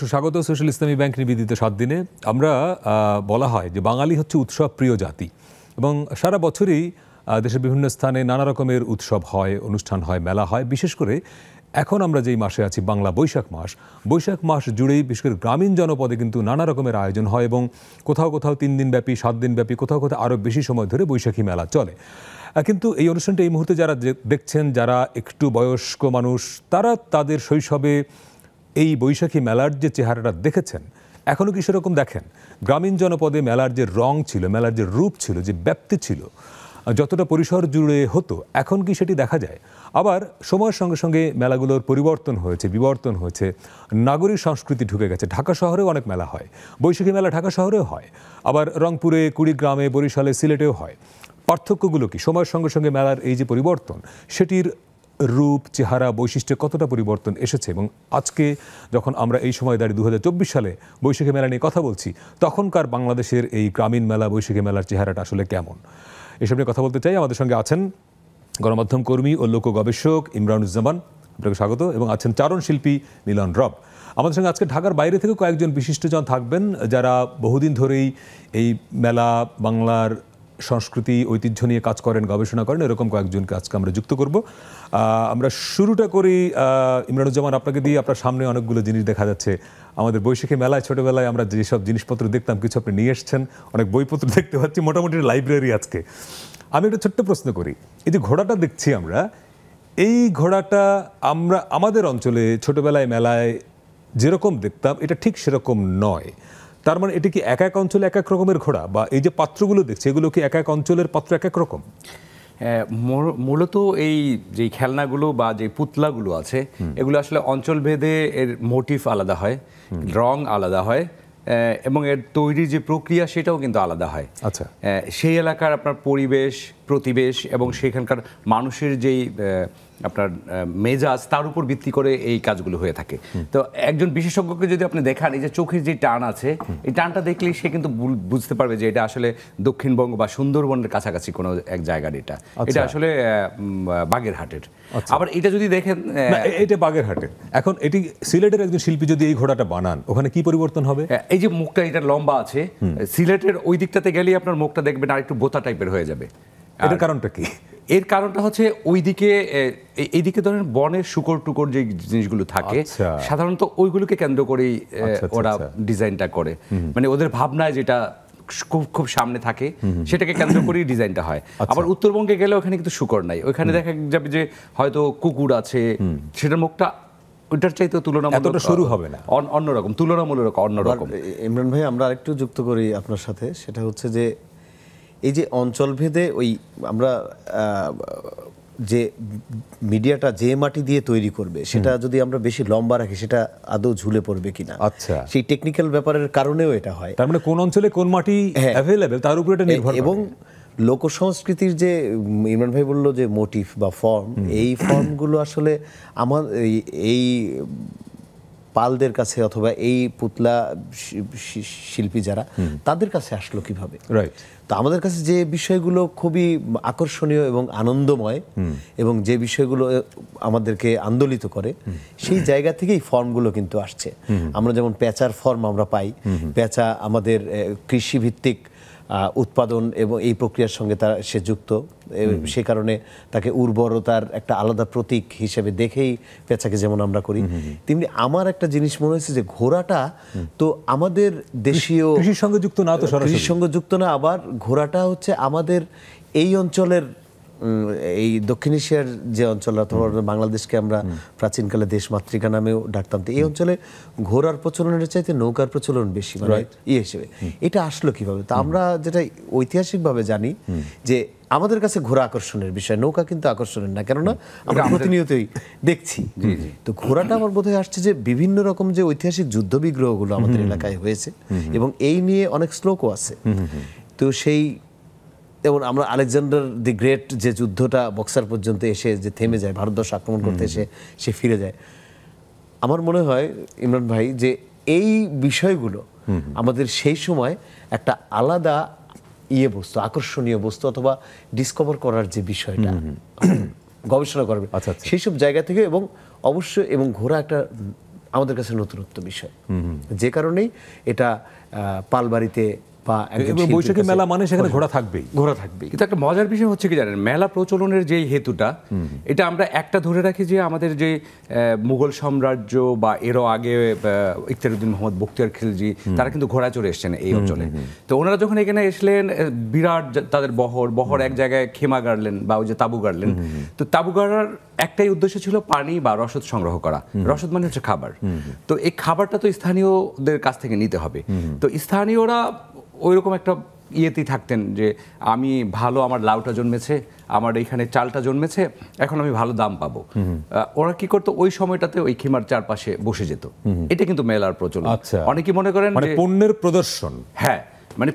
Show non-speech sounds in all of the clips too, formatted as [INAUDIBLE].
সুস্বাগত social ইসলামী bank নিবেদিত সাত দিনে আমরা বলা হয় যে বাঙালি হচ্ছে উৎসব প্রিয় জাতি এবং সারা বছরই দেশের বিভিন্ন স্থানে নানা রকমের উৎসব হয় অনুষ্ঠান হয় মেলা হয় বিশেষ করে এখন আমরা যেই মাসে আছি বাংলা বৈশাখ মাস বৈশাখ মাস জুড়েই বিশেষ করে গ্রামীণ জনপদে কিন্তু নানা রকমের আয়োজন হয় এবং কোথাও কোথাও তিন দিন ব্যাপী সাত দিন ব্যাপী কোথাও কোথাও আরও বেশি সময় ধরে বৈশাখী মেলা চলে কিন্তু এই অনুষ্ঠানটা এই মুহূর্তে যারা দেখছেন যারা একটু বয়স্ক মানুষ তারা তাদের শৈশবে এই বৈশাখী মেলার যে চেহারাটা দেখেছেন এখনও কি সেরকম দেখেন গ্রামীণ জনপদে মেলার যে রং ছিল মেলার যে রূপ ছিল যে ব্যাপ্তি ছিল যতটা পরিসর জুড়ে হতো এখন কি সেটি দেখা যায় আবার সময়ের সঙ্গে সঙ্গে মেলাগুলোর পরিবর্তন হয়েছে বিবর্তন হয়েছে নাগরিক সংস্কৃতি ঢুকে গেছে ঢাকা শহরেও অনেক মেলা হয় বৈশাখী মেলা ঢাকা শহরেও হয় আবার রংপুরে কুড়িগ্রামে বরিশালে সিলেটেও হয় পার্থক্যগুলো কি সময়ের সঙ্গে সঙ্গে মেলার এই যে পরিবর্তন সেটির রূপ চেহারা বৈশিষ্ট্যে কতটা পরিবর্তন এসেছে এবং আজকে যখন আমরা এই সময় দাঁড়িয়ে দু হাজার চব্বিশ সালে বৈশাখী মেলা নিয়ে কথা বলছি তখনকার বাংলাদেশের এই গ্রামীণ মেলা বৈশাখী মেলার চেহারাটা আসলে কেমন এসব নিয়ে কথা বলতে চাই আমাদের সঙ্গে আছেন গণমাধ্যম কর্মী ও লোক গবেষক ইমরানুজ্জামান আপনাকে স্বাগত এবং আছেন চারণ শিল্পী মিলন রব আমাদের সঙ্গে আজকে ঢাকার বাইরে থেকে কয়েকজন বিশিষ্টজন থাকবেন যারা বহুদিন ধরেই এই মেলা বাংলার সংস্কৃতি ঐতিহ্য নিয়ে কাজ করেন গবেষণা করেন এরকম কয়েকজনকে আজকে আমরা যুক্ত করব আমরা শুরুটা করি ইমরানুজ্জামান আপনাকে দিয়ে আপনার সামনে অনেকগুলো জিনিস দেখা যাচ্ছে আমাদের বৈশাখী মেলায় ছোটোবেলায় আমরা যেসব জিনিসপত্র দেখতাম কিছু আপনি নিয়ে এসছেন অনেক বইপত্র দেখতে পাচ্ছি মোটামুটি লাইব্রেরি আজকে আমি একটা ছোট্ট প্রশ্ন করি এই যে ঘোড়াটা দেখছি আমরা এই ঘোড়াটা আমরা আমাদের অঞ্চলে ছোটোবেলায় মেলায় যেরকম দেখতাম এটা ঠিক সেরকম নয় তার মানে এটি কি এক এক অঞ্চলে এক এক রকমের ঘোড়া বা এই যে পাত্রগুলো দেখছে এগুলো কি এক এক অঞ্চলের পাত্র এক এক রকম মূলত এই যে খেলনাগুলো বা যে পুতলাগুলো আছে এগুলো আসলে অঞ্চল ভেদে এর মোটিভ আলাদা হয় রং আলাদা হয় এবং এর তৈরির যে প্রক্রিয়া সেটাও কিন্তু আলাদা হয় আচ্ছা সেই এলাকার আপনার পরিবেশ প্রতিবেশ এবং সেখানকার মানুষের যেই আপনার মেজাজ তার উপর ভিত্তি করে এই কাজগুলো হয়ে থাকে তো একজন বিশেষজ্ঞকে যদি আপনি দেখান এই যে চোখের যে টান আছে এই টানটা দেখলেই সে কিন্তু বুঝতে পারবে যে এটা আসলে দক্ষিণবঙ্গ বা সুন্দরবনের কাছাকাছি কোনো এক জায়গার এটা আচ্ছা। এটা আসলে বাগেরহাটের আচ্ছা। আবার এটা যদি দেখেন এটা বাগেরহাটে এখন এটি সিলেটের একজন শিল্পী যদি এই ঘোড়াটা বানান ওখানে কি পরিবর্তন হবে হ্যাঁ, এই যে মুখটা এটা লম্বা আছে সিলেটের ওই দিকটাতে গেলেই আপনার মুখটা দেখবেন আর একটু বোতা টাইপের হয়ে যাবে এটার কারণটা কি এর কারণটা হচ্ছে ওইদিকে এইদিকে ধরেন বনের শুকর টুকর যে জিনিসগুলো থাকে আচ্ছা। সাধারণত ওইগুলোকে কেন্দ্র করেই আচ্ছা, ওরা ডিজাইনটা করে মানে ওদের ভাবনায় যেটা খুব খুব সামনে থাকে সেটাকে কেন্দ্র করেই ডিজাইনটা হয় আচ্ছা। আবার উত্তরবঙ্গে গেলে ওখানে কিন্তু শুকর নাই ওখানে দেখা যাবে যে হয়তো কুকুর আছে সেটার মুখটা চাই চাইতে তুলনামূলক শুরু হবে না অন্যরকম তুলনামূলক অন্যরকম ইমরান ভাই আমরা আরেকটু যুক্ত করি আপনার সাথে সেটা হচ্ছে যে এই যে অঞ্চলভেদে ওই আমরা যে মিডিয়াটা যে মাটি দিয়ে তৈরি করবে সেটা যদি আমরা বেশি লম্বা রাখি সেটা আদৌ ঝুলে পড়বে কিনা আচ্ছা সেই টেকনিক্যাল ব্যাপারের কারণেও এটা হয় তার মানে কোন অঞ্চলে কোন মাটি অ্যাভেলেবেল তার উপরে এটা নির্ভর এবং লোক সংস্কৃতির যে ইমরান ভাই বললো যে মোটিভ বা ফর্ম এই ফর্মগুলো আসলে আমার এই পালদের কাছে অথবা এই পুতলা শিল্পী যারা তাদের কাছে আসলো কিভাবে রাইট তো আমাদের কাছে যে বিষয়গুলো খুবই আকর্ষণীয় এবং আনন্দময় এবং যে বিষয়গুলো আমাদেরকে আন্দোলিত করে সেই জায়গা থেকেই ফর্মগুলো কিন্তু আসছে আমরা যেমন পেঁচার ফর্ম আমরা পাই পেঁচা আমাদের কৃষিভিত্তিক উৎপাদন এবং এই প্রক্রিয়ার সঙ্গে তার সে যুক্ত সে কারণে তাকে উর্বরতার একটা আলাদা প্রতীক হিসেবে দেখেই পেঁচাকে যেমন আমরা করি তেমনি আমার একটা জিনিস মনে হয়েছে যে ঘোড়াটা তো আমাদের দেশীয় কৃষির সঙ্গে যুক্ত না তো কৃষির সঙ্গে যুক্ত না আবার ঘোড়াটা হচ্ছে আমাদের এই অঞ্চলের এই দক্ষিণ এশিয়ার যে অঞ্চল অথবা বাংলাদেশকে আমরা প্রাচীনকালে দেশ মাতৃকা নামেও ডাকতাম এই অঞ্চলে ঘোড়ার প্রচলনের চাইতে নৌকার প্রচলন বেশি মানে ই ইয়ে হিসেবে এটা আসলো কিভাবে তো আমরা যেটা ঐতিহাসিকভাবে জানি যে আমাদের কাছে ঘোড়া আকর্ষণের বিষয় নৌকা কিন্তু আকর্ষণের না কেননা আমরা প্রতিনিয়তই দেখছি তো ঘোড়াটা আমার বোধহয় আসছে যে বিভিন্ন রকম যে ঐতিহাসিক যুদ্ধবিগ্রহগুলো আমাদের এলাকায় হয়েছে এবং এই নিয়ে অনেক শ্লোকও আছে তো সেই যেমন আমরা আলেকজান্ডার দি গ্রেট যে যুদ্ধটা বক্সার পর্যন্ত এসে যে থেমে যায় ভারতবর্ষ আক্রমণ করতে এসে সে ফিরে যায় আমার মনে হয় ইমরান ভাই যে এই বিষয়গুলো আমাদের সেই সময় একটা আলাদা ইয়ে বস্তু আকর্ষণীয় বস্তু অথবা ডিসকভার করার যে বিষয়টা গবেষণা আচ্ছা, আচ্ছা সেই সব জায়গা থেকে এবং অবশ্য এবং ঘোরা একটা আমাদের কাছে নতুনত্ব বিষয় যে কারণেই এটা পালবাড়িতে বা বৈশাখী মেলা মানে সেখানে ঘোড়া ঘোড়া থাকবে কিন্তু একটা মজার বিষয় হচ্ছে কি জানেন মেলা প্রচলনের যে হেতুটা এটা আমরা একটা ধরে রাখি যে আমাদের যে মুঘল সাম্রাজ্য বা এরও আগে মোহাম্মদ খিলজি তারা কিন্তু ঘোড়া চড়ে এসছেন এই অঞ্চলে তো ওনারা যখন এখানে এসলেন বিরাট তাদের বহর বহর এক জায়গায় খেমা গাড়লেন বা ওই যে তাবু গাড়লেন তো তাবু গাড়ার একটাই উদ্দেশ্য ছিল পানি বা রসদ সংগ্রহ করা রসদ মানে হচ্ছে খাবার তো এই খাবারটা তো স্থানীয়দের কাছ থেকে নিতে হবে তো স্থানীয়রা ওইরকম একটা ইয়েতেই থাকতেন যে আমি ভালো আমার লাউটা জন্মেছে আমার এইখানে চালটা জন্মেছে এখন আমি ভালো দাম পাবো ওরা কি করতো ওই সময়টাতে ওই খিমার চারপাশে বসে যেত এটা কিন্তু মেলার প্রচলন আচ্ছা। অনেকে মনে করেন মানে পণ্যের প্রদর্শন হ্যাঁ মানে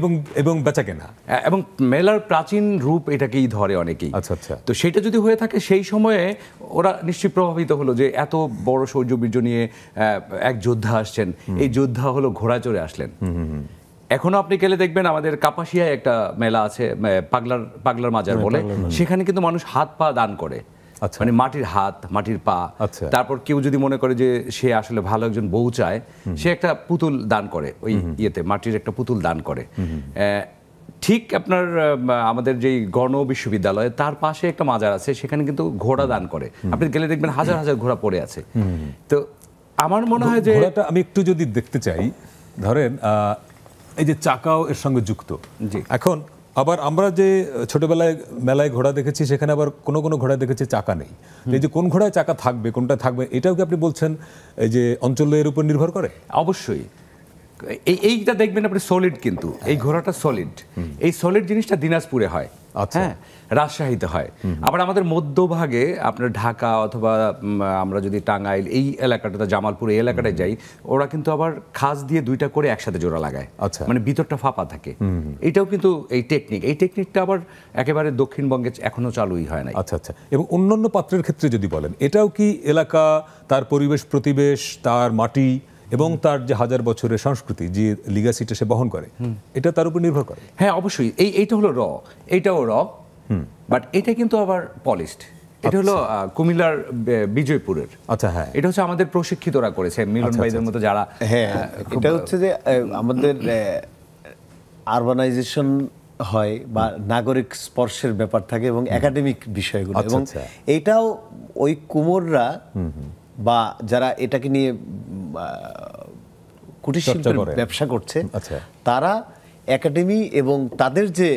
এবং এবং বেচা কেনা হ্যাঁ, এবং মেলার প্রাচীন রূপ এটাকেই ধরে অনেকেই আচ্ছা আচ্ছা তো সেটা যদি হয়ে থাকে সেই সময়ে ওরা নিশ্চয়ই প্রভাবিত হলো যে এত বড় সৌর্য বীর্য নিয়ে এক যোদ্ধা আসছেন এই যোদ্ধা হলো ঘোড়া চড়ে আসলেন এখনো আপনি গেলে দেখবেন আমাদের কাপাসিয়ায় একটা মেলা আছে পাগলার পাগলার মাজার হ্যাঁ, বলে সেখানে কিন্তু মানুষ হাত পা দান করে আচ্ছা। মানে মাটির হাত মাটির পা আচ্ছা। তারপর কেউ যদি মনে করে যে সে আসলে ভালো একজন বউ চায় সে একটা পুতুল দান করে ওই ইয়েতে মাটির একটা পুতুল দান করে ঠিক আপনার আমাদের যেই গণ বিশ্ববিদ্যালয়ে তার পাশে একটা মাজার আছে সেখানে কিন্তু ঘোড়া দান করে আপনি গেলে দেখবেন হাজার হাজার ঘোড়া পড়ে আছে তো আমার মনে হয় যে আমি একটু যদি দেখতে চাই ধরেন এই যে চাকাও এর সঙ্গে যুক্ত এখন আবার আমরা যে ছোটবেলায় মেলায় ঘোড়া দেখেছি সেখানে আবার কোনো কোনো ঘোড়া দেখেছি চাকা নেই এই যে কোন ঘোড়ায় চাকা থাকবে কোনটা থাকবে এটাও কি আপনি বলছেন এই যে অঞ্চলের উপর নির্ভর করে অবশ্যই এই এইটা দেখবেন আপনি সলিড কিন্তু হ্যাঁ। এই ঘোড়াটা সলিড এই সলিড জিনিসটা দিনাজপুরে হয় আচ্ছা হ্যাঁ? রাজশাহীতে হয় আবার আমাদের মধ্যভাগে আপনার ঢাকা অথবা আমরা যদি টাঙ্গাইল এই এলাকাটা জামালপুর এই এলাকাটায় যাই ওরা কিন্তু আবার খাস দিয়ে দুইটা করে একসাথে জোড়া লাগায় আচ্ছা মানে ভিতরটা ফাঁপা থাকে এটাও কিন্তু এই টেকনিক এই টেকনিকটা আবার একেবারে দক্ষিণবঙ্গে এখনো চালুই হয় না আচ্ছা আচ্ছা এবং অন্যান্য পাত্রের ক্ষেত্রে যদি বলেন এটাও কি এলাকা তার পরিবেশ প্রতিবেশ তার মাটি এবং তার যে হাজার বছরের সংস্কৃতি যে লিগাসিটা সে বহন করে এটা তার উপর নির্ভর করে হ্যাঁ অবশ্যই এই এইটা হলো র এইটাও র বাট এটা কিন্তু আবার পলিশড এটা হলো আচ্ছা। কুমিল্লার বিজয়পুরের আচ্ছা হ্যাঁ এটা হচ্ছে আমাদের প্রশিক্ষিতরা করেছে মিলন আচ্ছা, ভাইদের আচ্ছা, মতো যারা হ্যাঁ, হ্যাঁ। এটা হচ্ছে যে আমাদের আরবানাইজেশন হয় বা নাগরিক স্পর্শের ব্যাপার থাকে এবং একাডেমিক বিষয়গুলো এবং এটাও ওই কুমোররা বা যারা এটাকে নিয়ে কুটির ব্যবসা করছে তারা একাডেমি এবং তাদের যে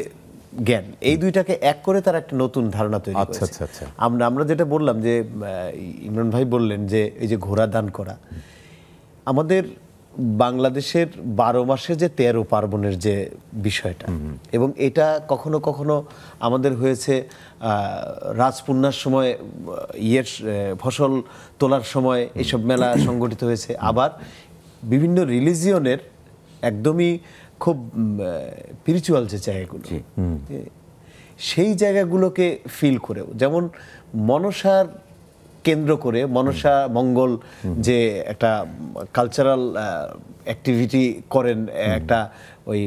জ্ঞান এই দুইটাকে এক করে তার একটা নতুন ধারণা তৈরি আচ্ছা আচ্ছা আচ্ছা আমরা আমরা যেটা বললাম যে ইমরান ভাই বললেন যে এই যে ঘোড়া দান করা আমাদের বাংলাদেশের বারো মাসে যে তেরো পার্বণের যে বিষয়টা এবং এটা কখনো কখনো আমাদের হয়েছে রাজপুণ্যার সময় ইয়ের ফসল তোলার সময় এইসব মেলা সংগঠিত হয়েছে আবার বিভিন্ন রিলিজিয়নের একদমই খুব স্পিরিচুয়াল যে জায়গাগুলো সেই জায়গাগুলোকে ফিল করেও যেমন মনসার কেন্দ্র করে মনসা মঙ্গল যে একটা কালচারাল অ্যাক্টিভিটি করেন একটা ওই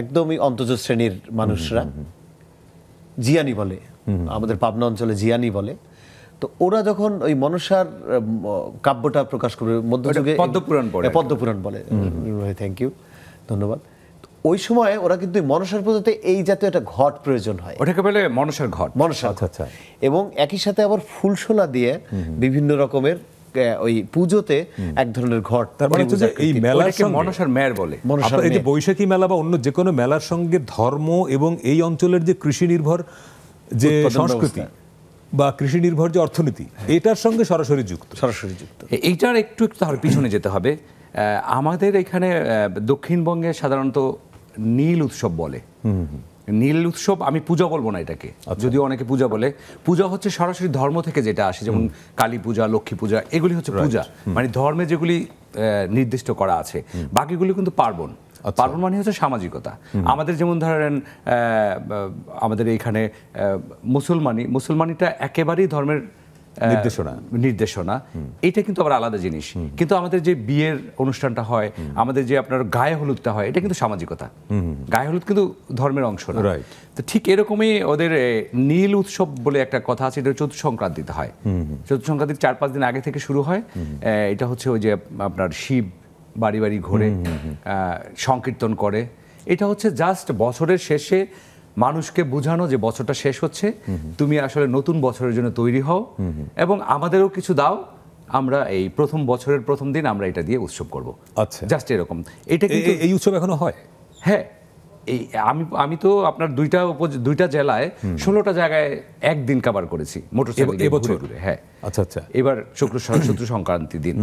একদমই অন্তজ শ্রেণীর মানুষরা জিয়ানি বলে আমাদের পাবনা অঞ্চলে জিয়ানি বলে তো ওরা যখন ওই মনসার কাব্যটা প্রকাশ করবে মধ্যযুগে পদ্মপুরাণ বলে পদ্মপুরাণ বলে থ্যাংক ইউ ধন্যবাদ ওই সময় ওরা কিন্তু মনসার পুজোতে এই জাতীয় একটা ঘট প্রয়োজন হয় ওটাকে বলে মনসার ঘট মনসার আচ্ছা আচ্ছা এবং একই সাথে আবার ফুলশোলা দিয়ে বিভিন্ন রকমের ওই পুজোতে এক ধরনের ঘট তার মানে হচ্ছে এই মেলার সঙ্গে মনসার মেয়ের বলে এই যে বৈশাখী মেলা বা অন্য যে কোনো মেলার সঙ্গে ধর্ম এবং এই অঞ্চলের যে কৃষি নির্ভর যে সংস্কৃতি বা কৃষি নির্ভর যে অর্থনীতি হ্যাঁ। এটার সঙ্গে সরাসরি যুক্ত সরাসরি যুক্ত এইটার একটু একটু তার পিছনে যেতে হবে আমাদের এখানে দক্ষিণবঙ্গে সাধারণত নীল উৎসব বলে নীল উৎসব আমি পূজা বলবো না এটাকে আচ্ছা। যদিও অনেকে পূজা বলে পূজা হচ্ছে সরাসরি ধর্ম থেকে যেটা আসে যেমন কালী পূজা লক্ষ্মী পূজা এগুলি হচ্ছে পূজা মানে ধর্মে যেগুলি নির্দিষ্ট করা আছে বাকিগুলি কিন্তু পার্বণ আচ্ছা। পার্বণ মানে হচ্ছে সামাজিকতা আমাদের যেমন ধরেন আমাদের এইখানে মুসলমানি মুসলমানিটা একেবারেই ধর্মের নির্দেশনা নির্দেশনা এটা কিন্তু আবার আলাদা জিনিস কিন্তু আমাদের যে বিয়ের অনুষ্ঠানটা হয় আমাদের যে আপনার গায়ে হলুদটা হয় এটা কিন্তু সামাজিকতা গায়ে হলুদ কিন্তু ধর্মের অংশ না তো ঠিক এরকমই ওদের নীল উৎসব বলে একটা কথা আছে এটা চতুর্থ সংক্রান্তিতে হয় চতুর্থ সংক্রান্তির চার পাঁচ দিন আগে থেকে শুরু হয় এটা হচ্ছে ওই যে আপনার শিব বাড়ি বাড়ি ঘুরে সংকীর্তন করে এটা হচ্ছে জাস্ট বছরের শেষে মানুষকে বোঝানো যে বছরটা শেষ হচ্ছে তুমি আসলে নতুন বছরের জন্য তৈরি হও এবং আমাদেরও কিছু দাও আমরা এই প্রথম বছরের প্রথম দিন আমরা এটা দিয়ে উৎসব করব আচ্ছা জাস্ট এরকম এটা কিন্তু এই উৎসব এখনো হয় হ্যাঁ এই আমি আমি তো আপনার দুইটা দুইটা জেলায় ষোলোটা জায়গায় একদিন কাবার করেছি মোটরসাইকেল হ্যাঁ আচ্ছা আচ্ছা এবার শুক্র শত্রু [COUGHS] সংক্রান্তি দিন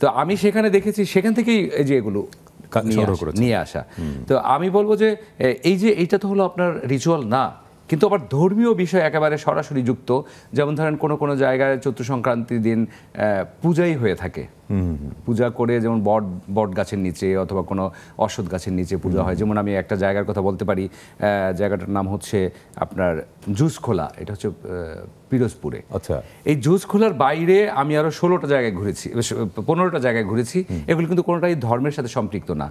তো আমি সেখানে দেখেছি সেখান থেকেই এই যে এগুলো নিয়ে আসা তো আমি বলবো যে এই যে এইটা তো হলো আপনার রিচুয়াল না কিন্তু আবার ধর্মীয় বিষয় একেবারে সরাসরি যুক্ত যেমন ধরেন কোনো কোনো জায়গায় চতুর্থ সংক্রান্তির দিন পূজাই হয়ে থাকে পূজা করে যেমন বট বট গাছের নিচে অথবা কোনো অশ্বত গাছের নিচে পূজা হয় যেমন আমি একটা জায়গার কথা বলতে পারি জায়গাটার নাম হচ্ছে আপনার জুস খোলা এটা হচ্ছে পিরোজপুরে আচ্ছা এই জুস খোলার বাইরে আমি আরো ষোলোটা জায়গায় ঘুরেছি পনেরোটা জায়গায় ঘুরেছি এগুলো কিন্তু কোনোটাই ধর্মের সাথে সম্পৃক্ত না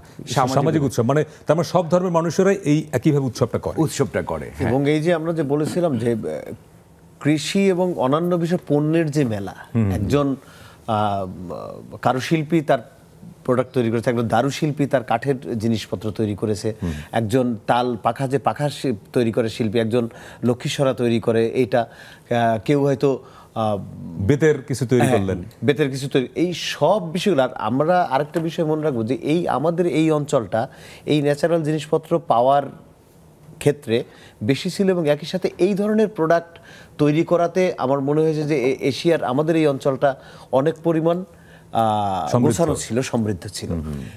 সামাজিক উৎসব মানে তার মানে সব ধর্মের মানুষেরাই এই একইভাবে উৎসবটা করে উৎসবটা করে হ্যাঁ। এবং এই যে আমরা যে বলেছিলাম যে কৃষি এবং অন্যান্য বিষয় পণ্যের যে মেলা একজন কারুশিল্পী তার প্রোডাক্ট তৈরি করেছে একজন দারুশিল্পী তার কাঠের জিনিসপত্র তৈরি করেছে একজন তাল পাখা যে পাখা তৈরি করে শিল্পী একজন লক্ষ্মীস্বরা তৈরি করে এটা কেউ হয়তো বেতের কিছু তৈরি হ্যাঁ, করলেন বেতের কিছু তৈরি এই সব বিষয়গুলো আর আমরা আরেকটা বিষয় মনে রাখবো যে এই আমাদের এই অঞ্চলটা এই ন্যাচারাল জিনিসপত্র পাওয়ার ক্ষেত্রে বেশি ছিল এবং একই সাথে এই ধরনের প্রোডাক্ট তৈরি করাতে আমার মনে হয়েছে যে এশিয়ার আমাদের এই অঞ্চলটা অনেক পরিমাণ গোছানো ছিল সমৃদ্ধ ছিল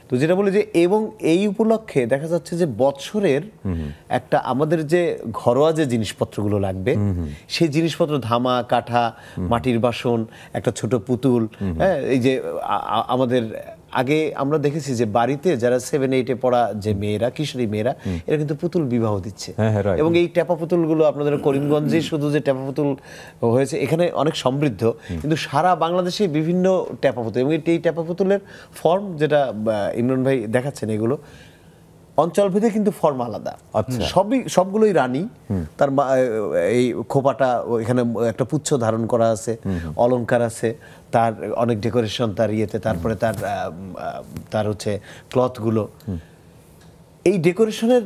তো যেটা বলে যে এবং এই উপলক্ষে দেখা যাচ্ছে যে বছরের একটা আমাদের যে ঘরোয়া যে জিনিসপত্রগুলো লাগবে সেই জিনিসপত্র ধামা কাঠা মাটির বাসন একটা ছোট পুতুল হ্যাঁ এই যে আমাদের আগে আমরা দেখেছি যে বাড়িতে যারা সেভেন এইটে পড়া যে মেয়েরা কিশোরী মেয়েরা এরা কিন্তু পুতুল বিবাহ দিচ্ছে হ্যাঁ, হ্যাঁ, এবং এই টেপা গুলো আপনাদের করিমগঞ্জে শুধু যে টেপা পুতুল হয়েছে এখানে অনেক সমৃদ্ধ কিন্তু সারা বাংলাদেশে বিভিন্ন টেপা পুতুল এবং এই টেপা পুতুলের ফর্ম যেটা ইমরান ভাই দেখাচ্ছেন এগুলো অঞ্চলভেদে কিন্তু ফর্ম আলাদা আচ্ছা। সবই সবগুলোই রানী তার এই খোপাটা এখানে একটা পুচ্ছ ধারণ করা আছে অলঙ্কার আছে তার অনেক ডেকোরেশন তার ইয়েতে তারপরে তার তার হচ্ছে ক্লথগুলো এই ডেকোরেশনের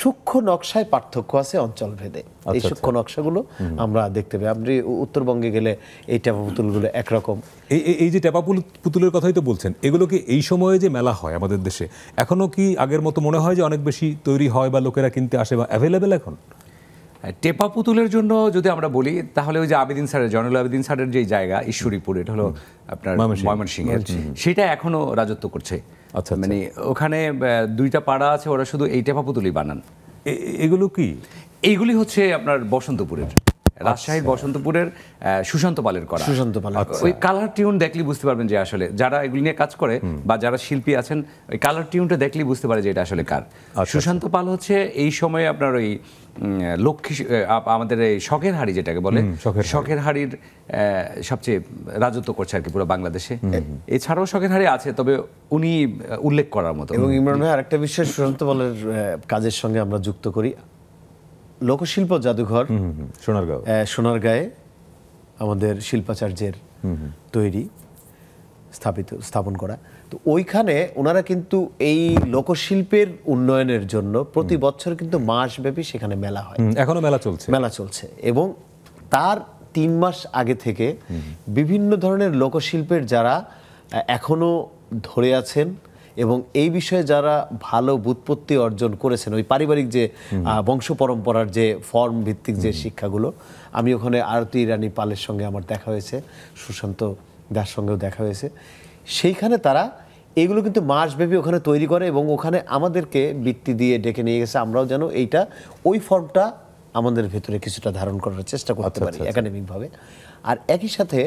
সূক্ষ্ম নকশায় পার্থক্য আছে ভেদে এই আচ্ছা, আচ্ছা। সূক্ষ্ম নকশাগুলো আমরা দেখতে পাই আপনি উত্তরবঙ্গে গেলে এই টেপা পুতুলগুলো একরকম এই এই যে টেপা পুতুলের কথাই তো বলছেন এগুলো কি এই সময়ে যে মেলা হয় আমাদের দেশে এখনো কি আগের মতো মনে হয় যে অনেক বেশি তৈরি হয় বা লোকেরা কিনতে আসে বা অ্যাভেলেবেল এখন টেপা পুতুলের জন্য যদি আমরা বলি তাহলে ওই যে আবেদিন স্যারের জয়নুল আবেদিন স্যারের যে জায়গা ঈশ্বরীপুর এটা হলো আপনার ময়মনসিংহের সেটা এখনও রাজত্ব করছে আচ্ছা, আচ্ছা। মানে ওখানে দুইটা পাড়া আছে ওরা শুধু এই টেপা পুতুলই বানান এগুলো কি এইগুলি হচ্ছে আপনার বসন্তপুরের আচ্ছা। রাজশাহীর বসন্তপুরের সুশান্ত পালের করা সুশান্ত পাল আচ্ছা, ওই কালার টিউন দেখলে বুঝতে পারবেন যে আসলে যারা এগুলি নিয়ে কাজ করে বা যারা শিল্পী আছেন ওই কালার টিউনটা দেখলেই বুঝতে পারে যে এটা আসলে কার সুশান্ত পাল হচ্ছে এই সময়ে আপনার ওই লক্ষ্মী আমাদের এই শখের হাড়ি যেটাকে বলে শখের হাড়ির সবচেয়ে রাজত্ব করছে আর কি পুরো বাংলাদেশে এছাড়াও শখের হাড়ি আছে তবে উনি উল্লেখ করার মতো এবং ইমরান ভাই আরেকটা বিশ্বাস সুশান্ত বলের কাজের সঙ্গে আমরা যুক্ত করি লোকশিল্প জাদুঘর সোনারগাঁও সোনারগাঁয়ে আমাদের শিল্পাচার্যের তৈরি স্থাপিত স্থাপন করা তো ওইখানে ওনারা কিন্তু এই লোকশিল্পের উন্নয়নের জন্য প্রতি বছর কিন্তু মাসব্যাপী সেখানে মেলা হয় এখনো মেলা চলছে মেলা চলছে এবং তার তিন মাস আগে থেকে বিভিন্ন ধরনের লোকশিল্পের যারা এখনো ধরে আছেন এবং এই বিষয়ে যারা ভালো বুৎপত্তি অর্জন করেছেন ওই পারিবারিক যে বংশ পরম্পরার যে ফর্ম ভিত্তিক যে শিক্ষাগুলো আমি ওখানে আরতি ইরানি পালের সঙ্গে আমার দেখা হয়েছে সুশান্ত দাস সঙ্গেও দেখা হয়েছে সেইখানে তারা এগুলো কিন্তু মাসব্যাপী ওখানে তৈরি করে এবং ওখানে আমাদেরকে বৃত্তি দিয়ে ডেকে নিয়ে গেছে আমরাও যেন এইটা ওই ফর্মটা আমাদের ভেতরে কিছুটা ধারণ করার চেষ্টা করতে আচ্ছা, পারি একাডেমিকভাবে আচ্ছা, আচ্ছা। আর একই সাথে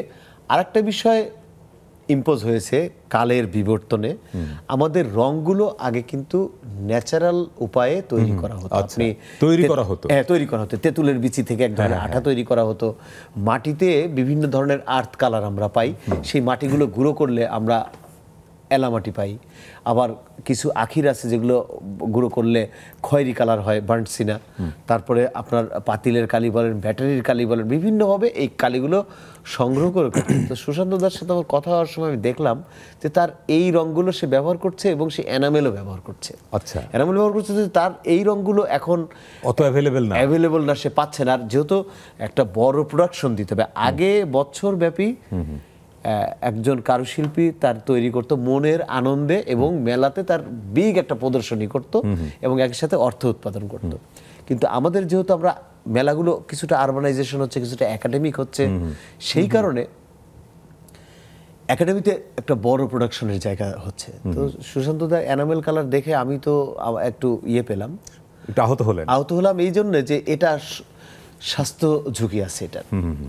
আরেকটা বিষয় ইম্পোজ হয়েছে কালের বিবর্তনে আমাদের রংগুলো আগে কিন্তু ন্যাচারাল উপায়ে তৈরি করা হতো আপনি তৈরি করা হতো হ্যাঁ তৈরি করা হতো তেঁতুলের বিচি থেকে এক ধরনের হ্যাঁ, আঠা হ্যাঁ। তৈরি করা হতো মাটিতে বিভিন্ন ধরনের আর্থ কালার আমরা পাই সেই মাটিগুলো গুঁড়ো করলে আমরা এলামাটি পাই আবার কিছু আখির আছে যেগুলো গুঁড়ো করলে খয়েরি কালার হয় বার্নসিনা তারপরে আপনার পাতিলের কালি বলেন ব্যাটারির কালি বলেন বিভিন্নভাবে এই কালিগুলো সংগ্রহ করে তো সুশান্ত দাস সাথে আমার কথা হওয়ার সময় আমি দেখলাম যে তার এই রঙগুলো সে ব্যবহার করছে এবং সে এনামেলও ব্যবহার করছে আচ্ছা এনামেল ব্যবহার করছে যে তার এই রঙগুলো এখন অত অ্যাভেলেবেল না অ্যাভেলেবল না সে পাচ্ছে না আর যেহেতু একটা বড় প্রোডাকশন দিতে হবে আগে বছর ব্যাপী একজন কারুশিল্পী তার তৈরি করত মনের আনন্দে এবং মেলাতে তার বিগ একটা প্রদর্শনী করত এবং একই সাথে অর্থ উৎপাদন করত কিন্তু আমাদের যেহেতু আমরা মেলাগুলো কিছুটা আরবানাইজেশন হচ্ছে কিছুটা একাডেমিক হচ্ছে সেই কারণে একাডেমিতে একটা বড় প্রোডাকশনের জায়গা হচ্ছে তো সুশান্ত দা অ্যানামেল কালার দেখে আমি তো একটু ইয়ে পেলাম আহত হলেন আহত হলাম এই জন্য যে এটা স্বাস্থ্য ঝুঁকি আছে এটার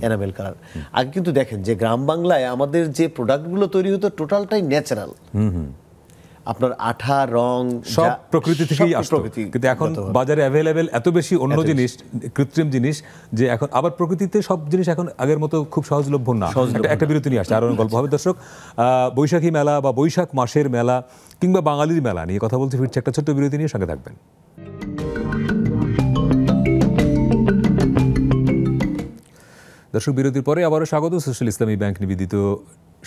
এনামেল কালার আগে কিন্তু দেখেন যে গ্রাম বাংলায় আমাদের যে প্রোডাক্টগুলো তৈরি হতো টোটালটাই ন্যাচারাল আপনার আঠা রং সব প্রকৃতি থেকেই আসতো কিন্তু এখন বাজারে অ্যাভেলেবেল এত বেশি অন্য জিনিস কৃত্রিম জিনিস যে এখন আবার প্রকৃতিতে সব জিনিস এখন আগের মতো খুব সহজলভ্য না একটা বিরতি নিয়ে আসছে আরও গল্প হবে দর্শক বৈশাখী মেলা বা বৈশাখ মাসের মেলা কিংবা বাঙালির মেলা নিয়ে কথা বলতে ফিরছে একটা ছোট্ট বিরতি নিয়ে সঙ্গে থাকবেন দর্শক বিরতির পরে আবারও স্বাগত সোশ্যাল ইসলামী ব্যাংক নিবেদিত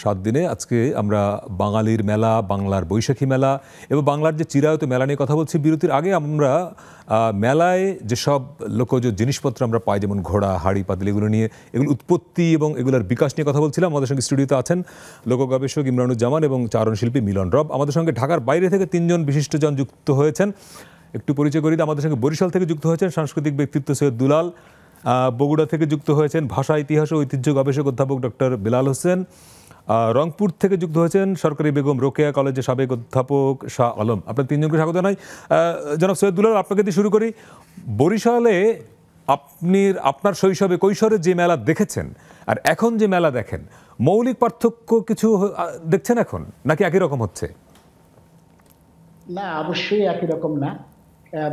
সাত দিনে আজকে আমরা বাঙালির মেলা বাংলার বৈশাখী মেলা এবং বাংলার যে চিরায়ত মেলা নিয়ে কথা বলছি বিরতির আগে আমরা মেলায় যেসব লোকজ জিনিসপত্র আমরা পাই যেমন ঘোড়া হাড়ি পাতিল এগুলো নিয়ে এগুলো উৎপত্তি এবং এগুলোর বিকাশ নিয়ে কথা বলছিলাম আমাদের সঙ্গে স্টুডিওতে আছেন লোক গবেষক ইমরানুজ্জামান এবং চারণশিল্পী মিলন রব আমাদের সঙ্গে ঢাকার বাইরে থেকে তিনজন বিশিষ্টজন যুক্ত হয়েছেন একটু পরিচয় করি আমাদের সঙ্গে বরিশাল থেকে যুক্ত হয়েছেন সাংস্কৃতিক ব্যক্তিত্ব সৈয়দ দুলাল বগুড়া থেকে যুক্ত হয়েছেন ভাষা ইতিহাস ও ঐতিহ্য গবেষক অধ্যাপক ডক্টর বিলাল হোসেন রংপুর থেকে যুক্ত হয়েছেন সরকারি বেগম রোকেয়া কলেজের সাবেক অধ্যাপক শাহ আলম আপনার তিনজনকে স্বাগত জানাই জনাব সৈয়দুল্লাহ আপনাকে দিয়ে শুরু করি বরিশালে আপনি আপনার শৈশবে কৈশোরে যে মেলা দেখেছেন আর এখন যে মেলা দেখেন মৌলিক পার্থক্য কিছু দেখছেন এখন নাকি একই রকম হচ্ছে না অবশ্যই একই রকম না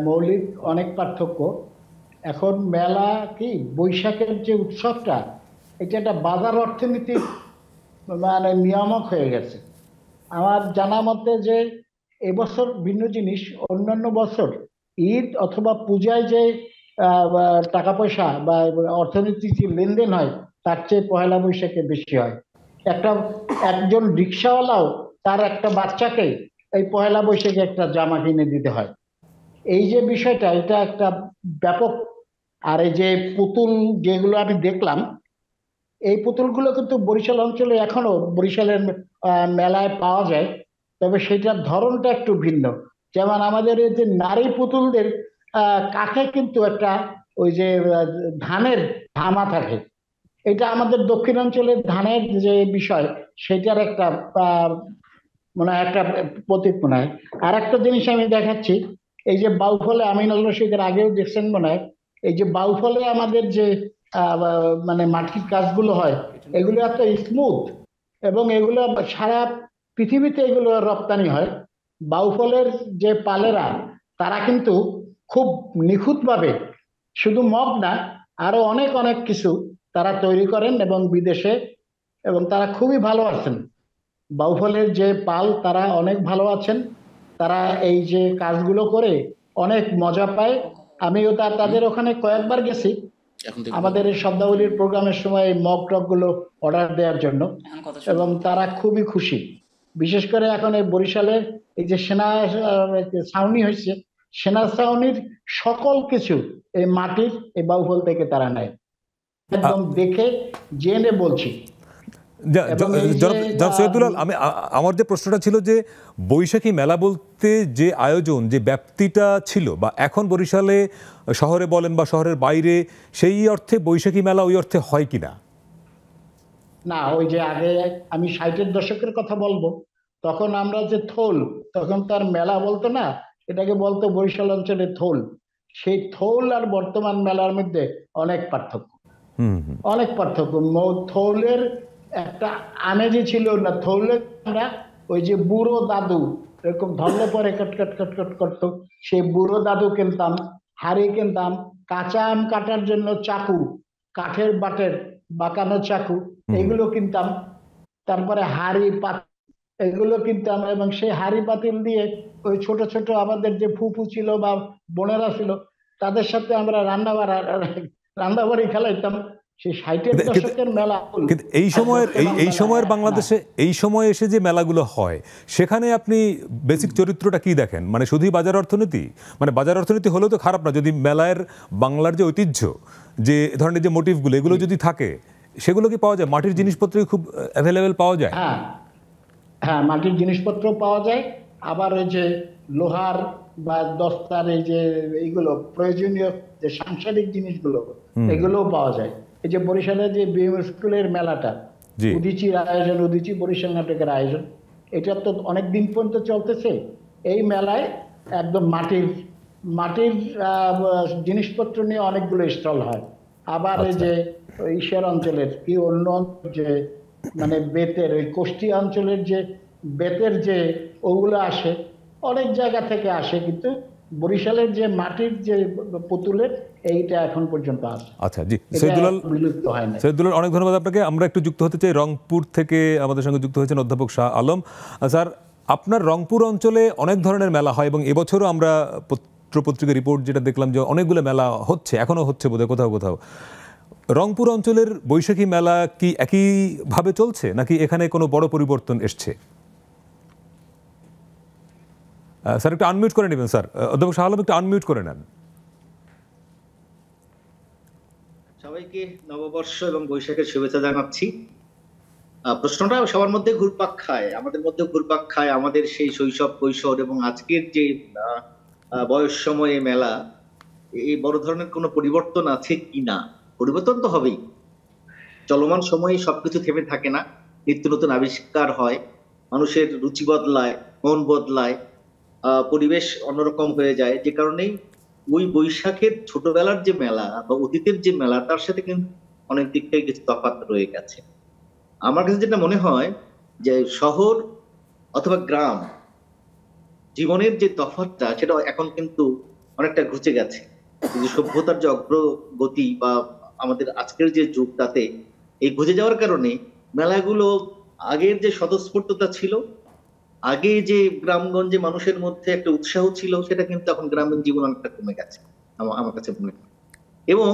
মৌলিক অনেক পার্থক্য এখন মেলা কি বৈশাখের যে উৎসবটা এটা একটা বাজার অর্থনীতির মানে নিয়ামক হয়ে গেছে আমার জানা মতে যে এবছর ভিন্ন জিনিস অন্যান্য বছর ঈদ অথবা পূজায় যে টাকা পয়সা বা অর্থনীতি যে লেনদেন হয় তার চেয়ে পয়লা বৈশাখে বেশি হয় একটা একজন রিক্সাওয়ালাও তার একটা বাচ্চাকে এই পয়লা বৈশাখে একটা জামা কিনে দিতে হয় এই যে বিষয়টা এটা একটা ব্যাপক আর এই যে পুতুল যেগুলো আমি দেখলাম এই পুতুলগুলো কিন্তু বরিশাল অঞ্চলে এখনো বরিশালের মেলায় পাওয়া যায় তবে সেটার ধরনটা একটু ভিন্ন যেমন আমাদের এই যে নারী পুতুলদের কাছে কিন্তু একটা ওই যে ধানের ধামা থাকে এটা আমাদের দক্ষিণাঞ্চলের ধানের যে বিষয় সেটার একটা মানে একটা প্রতীক মনে হয় আর একটা জিনিস আমি দেখাচ্ছি এই যে বাউফলে আমিনুল রশিদের আগেও দেখছেন মনে হয় এই যে বাউফলে আমাদের যে মানে মাটির কাজগুলো হয় এগুলো এত স্মুথ এবং এগুলো সারা পৃথিবীতে এগুলো রপ্তানি হয় বাউফলের যে পালেরা তারা কিন্তু খুব নিখুঁতভাবে শুধু মগ না আরো অনেক অনেক কিছু তারা তৈরি করেন এবং বিদেশে এবং তারা খুবই ভালো আছেন বাউফলের যে পাল তারা অনেক ভালো আছেন তারা এই যে কাজগুলো করে অনেক মজা পায় আমিও তার তাদের ওখানে কয়েকবার গেছি আমাদের এই শব্দাবলীর প্রোগ্রামের সময় মগ টক গুলো অর্ডার দেওয়ার জন্য এবং তারা খুবই খুশি বিশেষ করে এখন এই বরিশালে এই যে সেনা ছাউনি হয়েছে সেনা ছাউনির সকল কিছু এই মাটির এই বাউফল থেকে তারা নেয় একদম দেখে জেনে বলছি আমি আমার যে প্রশ্নটা ছিল যে বৈশাখী মেলা বলতে যে আয়োজন যে ব্যাপ্তিটা ছিল বা এখন বরিশালে শহরে বলেন বা শহরের বাইরে সেই অর্থে বৈশাখী মেলা ওই অর্থে হয় কিনা না ওই যে আগে আমি ষাটের দশকের কথা বলবো তখন আমরা যে থোল তখন তার মেলা বলতো না এটাকে বলতো বরিশাল অঞ্চলে থোল সেই থোল আর বর্তমান মেলার মধ্যে অনেক পার্থক্য অনেক পার্থক্য থোলের একটা আনেজি ছিল না থৌলে আমরা ওই যে বুড়ো দাদু এরকম ধরলে পরে কটকট কটকট করতো সেই বুড়ো দাদু কিনতাম হাড়ি কিনতাম কাঁচা আম কাটার জন্য চাকু কাঠের বাটের বাঁকানো চাকু এগুলো কিনতাম তারপরে হাড়ি পাত এগুলো কিনতাম এবং সেই হাড়ি পাতিল দিয়ে ওই ছোট ছোট আমাদের যে ফুফু ছিল বা বোনেরা ছিল তাদের সাথে আমরা রান্না রান্নাবাড়ি খেলাইতাম এই সময়ের এই সময়ের বাংলাদেশে এই সময়ে এসে যে মেলাগুলো হয় সেখানে আপনি বেসিক চরিত্রটা কি দেখেন মানে শুধুই বাজার অর্থনীতি মানে বাজার অর্থনীতি হলেও তো খারাপ না যদি মেলার বাংলার যে ঐতিহ্য যে ধরনের যে মোটিভগুলো এগুলো যদি থাকে সেগুলো কি পাওয়া যায় মাটির জিনিসপত্র খুব অ্যাভেলেবেল পাওয়া যায় হ্যাঁ হ্যাঁ মাটির জিনিসপত্র পাওয়া যায় আবার ওই যে লোহার বা দস্তার এই যে এইগুলো প্রয়োজনীয় যে সাংসারিক জিনিসগুলো এগুলোও পাওয়া যায় এই যে বরিশালে যে বিএমএস স্কুলের মেলাটা উদিচির আয়োজন উদিচি বরিশাল নাটকের আয়োজন এটা তো অনেক দিন পর্যন্ত চলতেছে এই মেলায় একদম মাটির মাটির জিনিসপত্র নিয়ে অনেকগুলো স্টল হয় আবার এই আচ্ছা। যে ঈশ্বর অঞ্চলের কি অন্য যে মানে বেতের ওই কোষ্টি অঞ্চলের যে বেতের যে ওগুলো আসে অনেক জায়গা থেকে আসে কিন্তু বরিশালের যে মাটির যে পুতুলের এইটা এখন পর্যন্ত আছে আচ্ছা জি সৈদুলাল বিলুপ্ত হয় না সৈদুলাল অনেক ধন্যবাদ আপনাকে আমরা একটু যুক্ত হতে চাই রংপুর থেকে আমাদের সঙ্গে যুক্ত হয়েছেন অধ্যাপক শাহ আলম স্যার আপনার রংপুর অঞ্চলে অনেক ধরনের মেলা হয় এবং এবছরও আমরা পত্রপত্রিকা রিপোর্ট যেটা দেখলাম যে অনেকগুলো মেলা হচ্ছে এখনও হচ্ছে বোধহয় কোথাও কোথাও রংপুর অঞ্চলের বৈশাখী মেলা কি একইভাবে চলছে নাকি এখানে কোনো বড় পরিবর্তন এসছে স্যার uh, একটু আনমিউট করে নেবেন স্যার uh, অধ্যাপক শাহ আলম একটু আনমিউট করে নেন সবাইকে নববর্ষ এবং বৈশাখের শুভেচ্ছা জানাচ্ছি প্রশ্নটা সবার মধ্যে ঘুরপাক খায় আমাদের মধ্যে ঘুরপাক খায় আমাদের সেই শৈশব কৈশোর এবং আজকের যে বয়স সময়ে মেলা এই বড় ধরনের কোনো পরিবর্তন আছে কি না পরিবর্তন তো হবেই চলমান সময়ে সবকিছু থেমে থাকে না নিত্য নতুন আবিষ্কার হয় মানুষের রুচি বদলায় মন বদলায় পরিবেশ অন্যরকম হয়ে যায় যে কারণেই ওই বৈশাখের ছোটবেলার যে মেলা বা অতীতের যে মেলা তার সাথে কিন্তু অনেক দিকটাই কিছু তফাৎ রয়ে গেছে আমার কাছে যেটা মনে হয় যে শহর অথবা গ্রাম জীবনের যে তফাৎটা সেটা এখন কিন্তু অনেকটা ঘুচে গেছে সভ্যতার যে অগ্রগতি বা আমাদের আজকের যে যুগ তাতে এই ঘুচে যাওয়ার কারণে মেলাগুলো আগের যে স্বতঃস্ফূর্ততা ছিল আগে যে গ্রামগঞ্জে মানুষের মধ্যে একটা উৎসাহ ছিল সেটা কিন্তু এখন গ্রামীণ জীবন অনেকটা কমে গেছে আমার কাছে মনে হয় এবং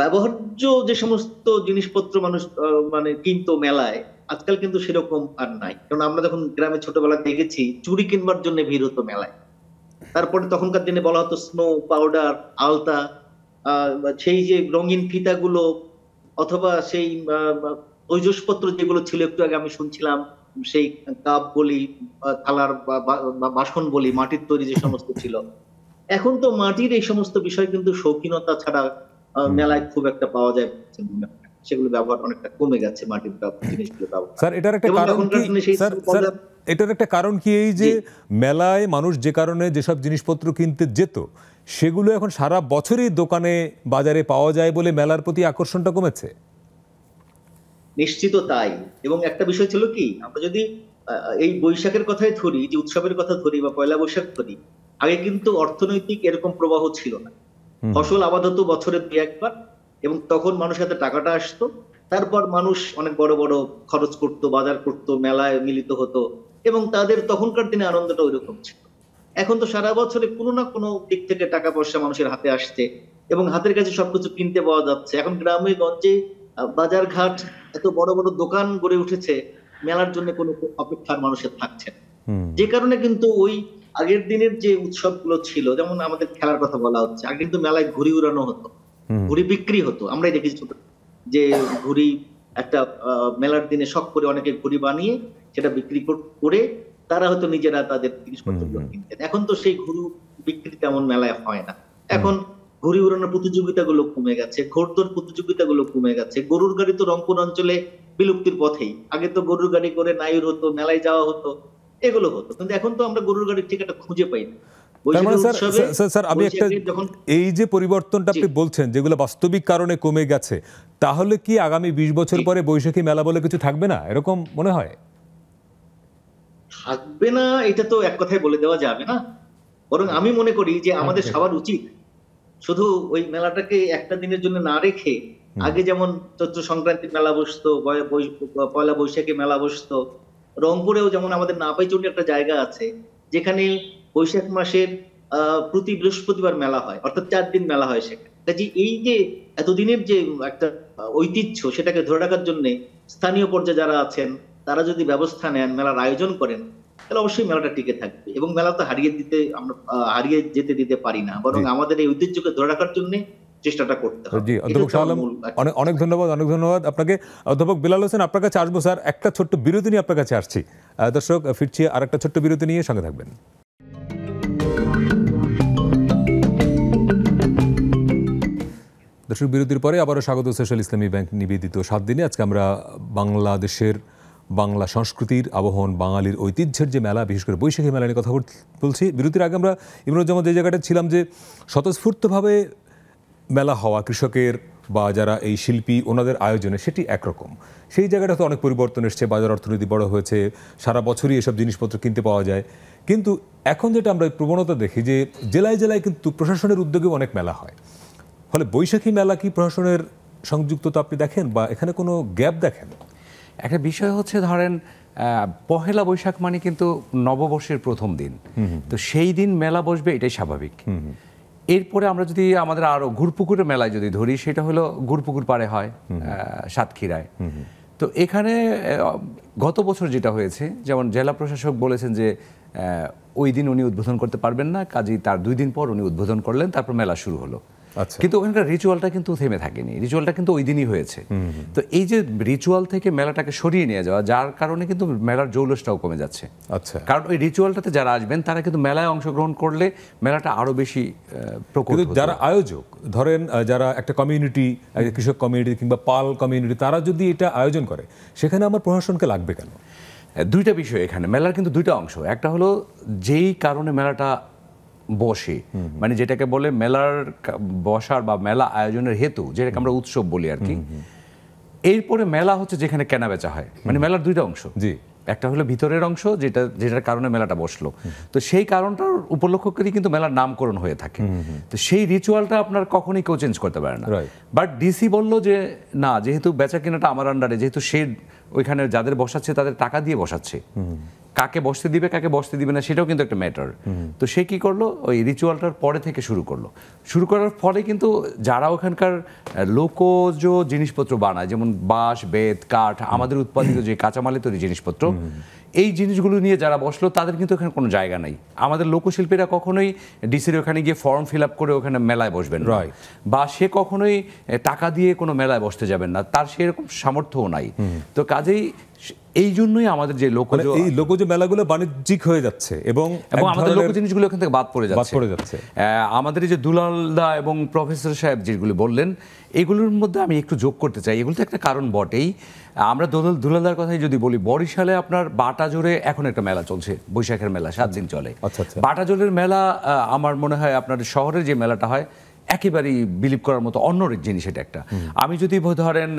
ব্যবহার্য যে সমস্ত জিনিসপত্র মানুষ মানে কিনতো মেলায় আজকাল কিন্তু সেরকম আর নাই কারণ আমরা যখন গ্রামে ছোটবেলা দেখেছি চুরি কিনবার জন্য ভিড় হতো মেলায় তারপরে তখনকার দিনে বলা হতো স্নো পাউডার আলতা সেই যে রঙিন ফিতাগুলো অথবা সেই ঐজসপত্র যেগুলো ছিল একটু আগে আমি শুনছিলাম সেই কাপ বলি থালার বাসন বলি মাটির তৈরি যে সমস্ত ছিল এখন তো মাটির এই সমস্ত বিষয় কিন্তু শৌখিনতা ছাড়া মেলায় খুব একটা পাওয়া যায় সেগুলো ব্যবহার অনেকটা কমে গেছে মাটির জিনিসগুলো ব্যবহার এটার একটা কারণ কি এটার একটা কারণ কি এই যে মেলায় মানুষ যে কারণে যেসব জিনিসপত্র কিনতে যেত সেগুলো এখন সারা বছরই দোকানে বাজারে পাওয়া যায় বলে মেলার প্রতি আকর্ষণটা কমেছে নিশ্চিত তাই এবং একটা বিষয় ছিল কি আমরা যদি এই বৈশাখের কথাই ধরি যে উৎসবের কথা ধরি বা পয়লা বৈশাখ ধরি আগে কিন্তু অর্থনৈতিক এরকম প্রবাহ ছিল না ফসল আবাদ হতো বছরে দু একবার এবং তখন মানুষ হাতে টাকাটা আসতো তারপর মানুষ অনেক বড় বড় খরচ করত বাজার করত মেলায় মিলিত হতো এবং তাদের তখনকার দিনে আনন্দটা ওই রকম ছিল এখন তো সারা বছরে কোনো না কোনো দিক থেকে টাকা পয়সা মানুষের হাতে আসছে এবং হাতের কাছে সবকিছু কিনতে পাওয়া যাচ্ছে এখন গ্রামে গঞ্জে বাজার ঘাট এত বড় বড় দোকান গড়ে উঠেছে মেলার জন্য কোনো অপেক্ষার মানুষের থাকছে যে কারণে কিন্তু ওই আগের দিনের যে উৎসবগুলো ছিল যেমন আমাদের খেলার কথা বলা হচ্ছে আগে কিন্তু মেলায় ঘুড়ি উড়ানো হতো ঘুড়ি বিক্রি হতো আমরাই দেখেছি যে ঘুড়ি একটা মেলার দিনে শখ করে অনেকে ঘুড়ি বানিয়ে সেটা বিক্রি করে তারা হয়তো নিজেরা তাদের জিনিসপত্র কিনতেন এখন তো সেই ঘুরু বিক্রি তেমন মেলায় হয় না এখন ঘুড়ি উড়ানোর গুলো কমে গেছে প্রতিযোগিতা গুলো কমে গেছে গরুর গাড়ি তো রংপুর অঞ্চলে বিলুপ্তির পথেই আগে তো গরুর গাড়ি করে নাইর হতো মেলায় যাওয়া হতো এগুলো হতো কিন্তু এখন তো আমরা গরুর গাড়ির ঠিকাটা খুঁজে পাই না মানে আমি একটা এই যে পরিবর্তনটা আপনি বলছেন যেগুলো বাস্তবিক কারণে কমে গেছে তাহলে কি আগামী বিশ বছর পরে বৈশাখী মেলা বলে কিছু থাকবে না এরকম মনে হয় থাকবে না এটা তো এক কথায় বলে দেওয়া যাবে না বরং আমি মনে করি যে আমাদের আচ্ছা। সবার উচিত শুধু ওই মেলাটাকে একটা দিনের জন্য না রেখে আগে যেমন চৈত্র সংক্রান্তির মেলা বসতো পয়লা বৈশাখে মেলা বসতো রংপুরেও যেমন আমাদের নাপাইচুটি একটা জায়গা আছে যেখানে বৈশাখ মাসের প্রতি বৃহস্পতিবার মেলা হয় অর্থাৎ চার দিন মেলা হয় সেখানে কাজে এই যে এতদিনের যে একটা ঐতিহ্য সেটাকে ধরে রাখার জন্য স্থানীয় পর্যায়ে যারা আছেন তারা যদি ব্যবস্থা নেন মেলার আয়োজন করেন তাহলে অবশ্যই মেলাটা টিকে থাকবে এবং মেলা তো হারিয়ে দিতে আমরা হারিয়ে যেতে দিতে পারি না বরং আমাদের এই ঐতিহ্যকে ধরে রাখার জন্য চেষ্টাটা করতে হবে অনেক অনেক ধন্যবাদ অনেক ধন্যবাদ আপনাকে অধ্যাপক বিলাল হোসেন আপনার কাছে আসবো স্যার একটা ছোট্ট বিরতি নিয়ে আপনার কাছে আসছি দর্শক ফিরছি আর একটা ছোট্ট বিরতি নিয়ে সঙ্গে থাকবেন দর্শক বিরতির পরে আবারও স্বাগত সোশ্যাল ইসলামী ব্যাংক নিবেদিত সাত দিনে আজকে আমরা বাংলাদেশের বাংলা সংস্কৃতির আবহন বাঙালির ঐতিহ্যের যে মেলা বিশেষ করে বৈশাখী মেলা নিয়ে কথা বলছি বিরতির আগে আমরা ইমরুজ্জামান যে জায়গাটা ছিলাম যে স্বতঃস্ফূর্তভাবে মেলা হওয়া কৃষকের বা যারা এই শিল্পী ওনাদের আয়োজনে সেটি একরকম সেই জায়গাটা তো অনেক পরিবর্তন এসছে বাজার অর্থনীতি বড় হয়েছে সারা বছরই এসব জিনিসপত্র কিনতে পাওয়া যায় কিন্তু এখন যেটা আমরা প্রবণতা দেখি যে জেলায় জেলায় কিন্তু প্রশাসনের উদ্যোগেও অনেক মেলা হয় ফলে বৈশাখী মেলা কি প্রশাসনের সংযুক্ত তো আপনি দেখেন বা এখানে কোনো গ্যাপ দেখেন একটা বিষয় হচ্ছে ধরেন পহেলা বৈশাখ মানে কিন্তু নববর্ষের প্রথম দিন তো সেই দিন মেলা বসবে এটাই স্বাভাবিক এরপরে আমরা যদি আমাদের আরও ঘুরপুকুরের মেলায় যদি ধরি সেটা হলো ঘুরপুকুর পাড়ে হয় সাতক্ষীরায় তো এখানে গত বছর যেটা হয়েছে যেমন জেলা প্রশাসক বলেছেন যে ওই দিন উনি উদ্বোধন করতে পারবেন না কাজেই তার দুই দিন পর উনি উদ্বোধন করলেন তারপর মেলা শুরু হলো আচ্ছা। কিন্তু ওখানকার রিচুয়ালটা কিন্তু থেমে থাকেনি রিচুয়ালটা কিন্তু ওই দিনই হয়েছে তো এই যে রিচুয়াল থেকে মেলাটাকে সরিয়ে নিয়ে যাওয়া যার কারণে কিন্তু মেলার জৌলসটাও কমে যাচ্ছে আচ্ছা কারণ ওই রিচুয়ালটাতে যারা আসবেন তারা কিন্তু মেলায় অংশগ্রহণ করলে মেলাটা আরও বেশি যারা আয়োজক ধরেন যারা একটা কমিউনিটি কৃষক কমিউনিটি কিংবা পাল কমিউনিটি তারা যদি এটা আয়োজন করে সেখানে আমার প্রশাসনকে লাগবে কেন দুইটা বিষয় এখানে মেলার কিন্তু দুইটা অংশ একটা হলো যেই কারণে মেলাটা বসে মানে যেটাকে বলে মেলার বসার বা মেলা আয়োজনের হেতু যেটাকে আমরা উৎসব বলি আর কি এরপরে মেলা হচ্ছে যেখানে কেনাবেচা হয় মানে মেলার দুইটা অংশ জি একটা হলো ভিতরের অংশ যেটা যেটার কারণে মেলাটা বসলো তো সেই কারণটার উপলক্ষ করেই কিন্তু মেলার নামকরণ হয়ে থাকে তো সেই রিচুয়ালটা আপনার কখনই কেউ চেঞ্জ করতে পারে না বাট ডিসি বললো যে না যেহেতু বেচা কেনাটা আমার আন্ডারে যেহেতু সে ওইখানে যাদের বসাচ্ছে তাদের টাকা দিয়ে বসাচ্ছে কাকে বসতে দিবে কাকে বসতে দিবে না সেটাও কিন্তু একটা ম্যাটার তো সে কি করলো ওই রিচুয়ালটার পরে থেকে শুরু করলো শুরু করার ফলে কিন্তু যারা ওখানকার লোকজ জিনিসপত্র বানায় যেমন বাঁশ বেত কাঠ আমাদের উৎপাদিত যে কাঁচামালে তৈরি জিনিসপত্র এই জিনিসগুলো নিয়ে যারা বসলো তাদের কিন্তু এখানে কোনো জায়গা নাই আমাদের লোকশিল্পীরা কখনোই ডিসির ওখানে গিয়ে ফর্ম ফিল করে ওখানে মেলায় বসবেন বা সে কখনোই টাকা দিয়ে কোনো মেলায় বসতে যাবেন না তার সেরকম সামর্থ্যও নাই তো কাজেই এই জন্যই আমাদের যে লোকজ মানে এই লোকজ মেলাগুলো বাণিজ্যিক হয়ে যাচ্ছে এবং এবং আমাদের লোক জিনিসগুলো এখান থেকে বাদ পড়ে যাচ্ছে পড়ে যাচ্ছে আমাদের যে দুলালদা এবং প্রফেসর সাহেব যেগুলো বললেন এগুলোর মধ্যে আমি একটু যোগ করতে চাই এগুলো তো একটা কারণ বটেই আমরা দোদল দুলালদার কথাই যদি বলি বরিশালে আপনার বাটা জোরে এখন একটা মেলা চলছে বৈশাখের মেলা সাত দিন চলে আচ্ছা, আচ্ছা। বাটা জোরের মেলা আমার মনে হয় আপনার শহরের যে মেলাটা হয় একেবারেই বিলিভ করার মতো অন্য জিনিস এটা একটা আমি যদি ধরেন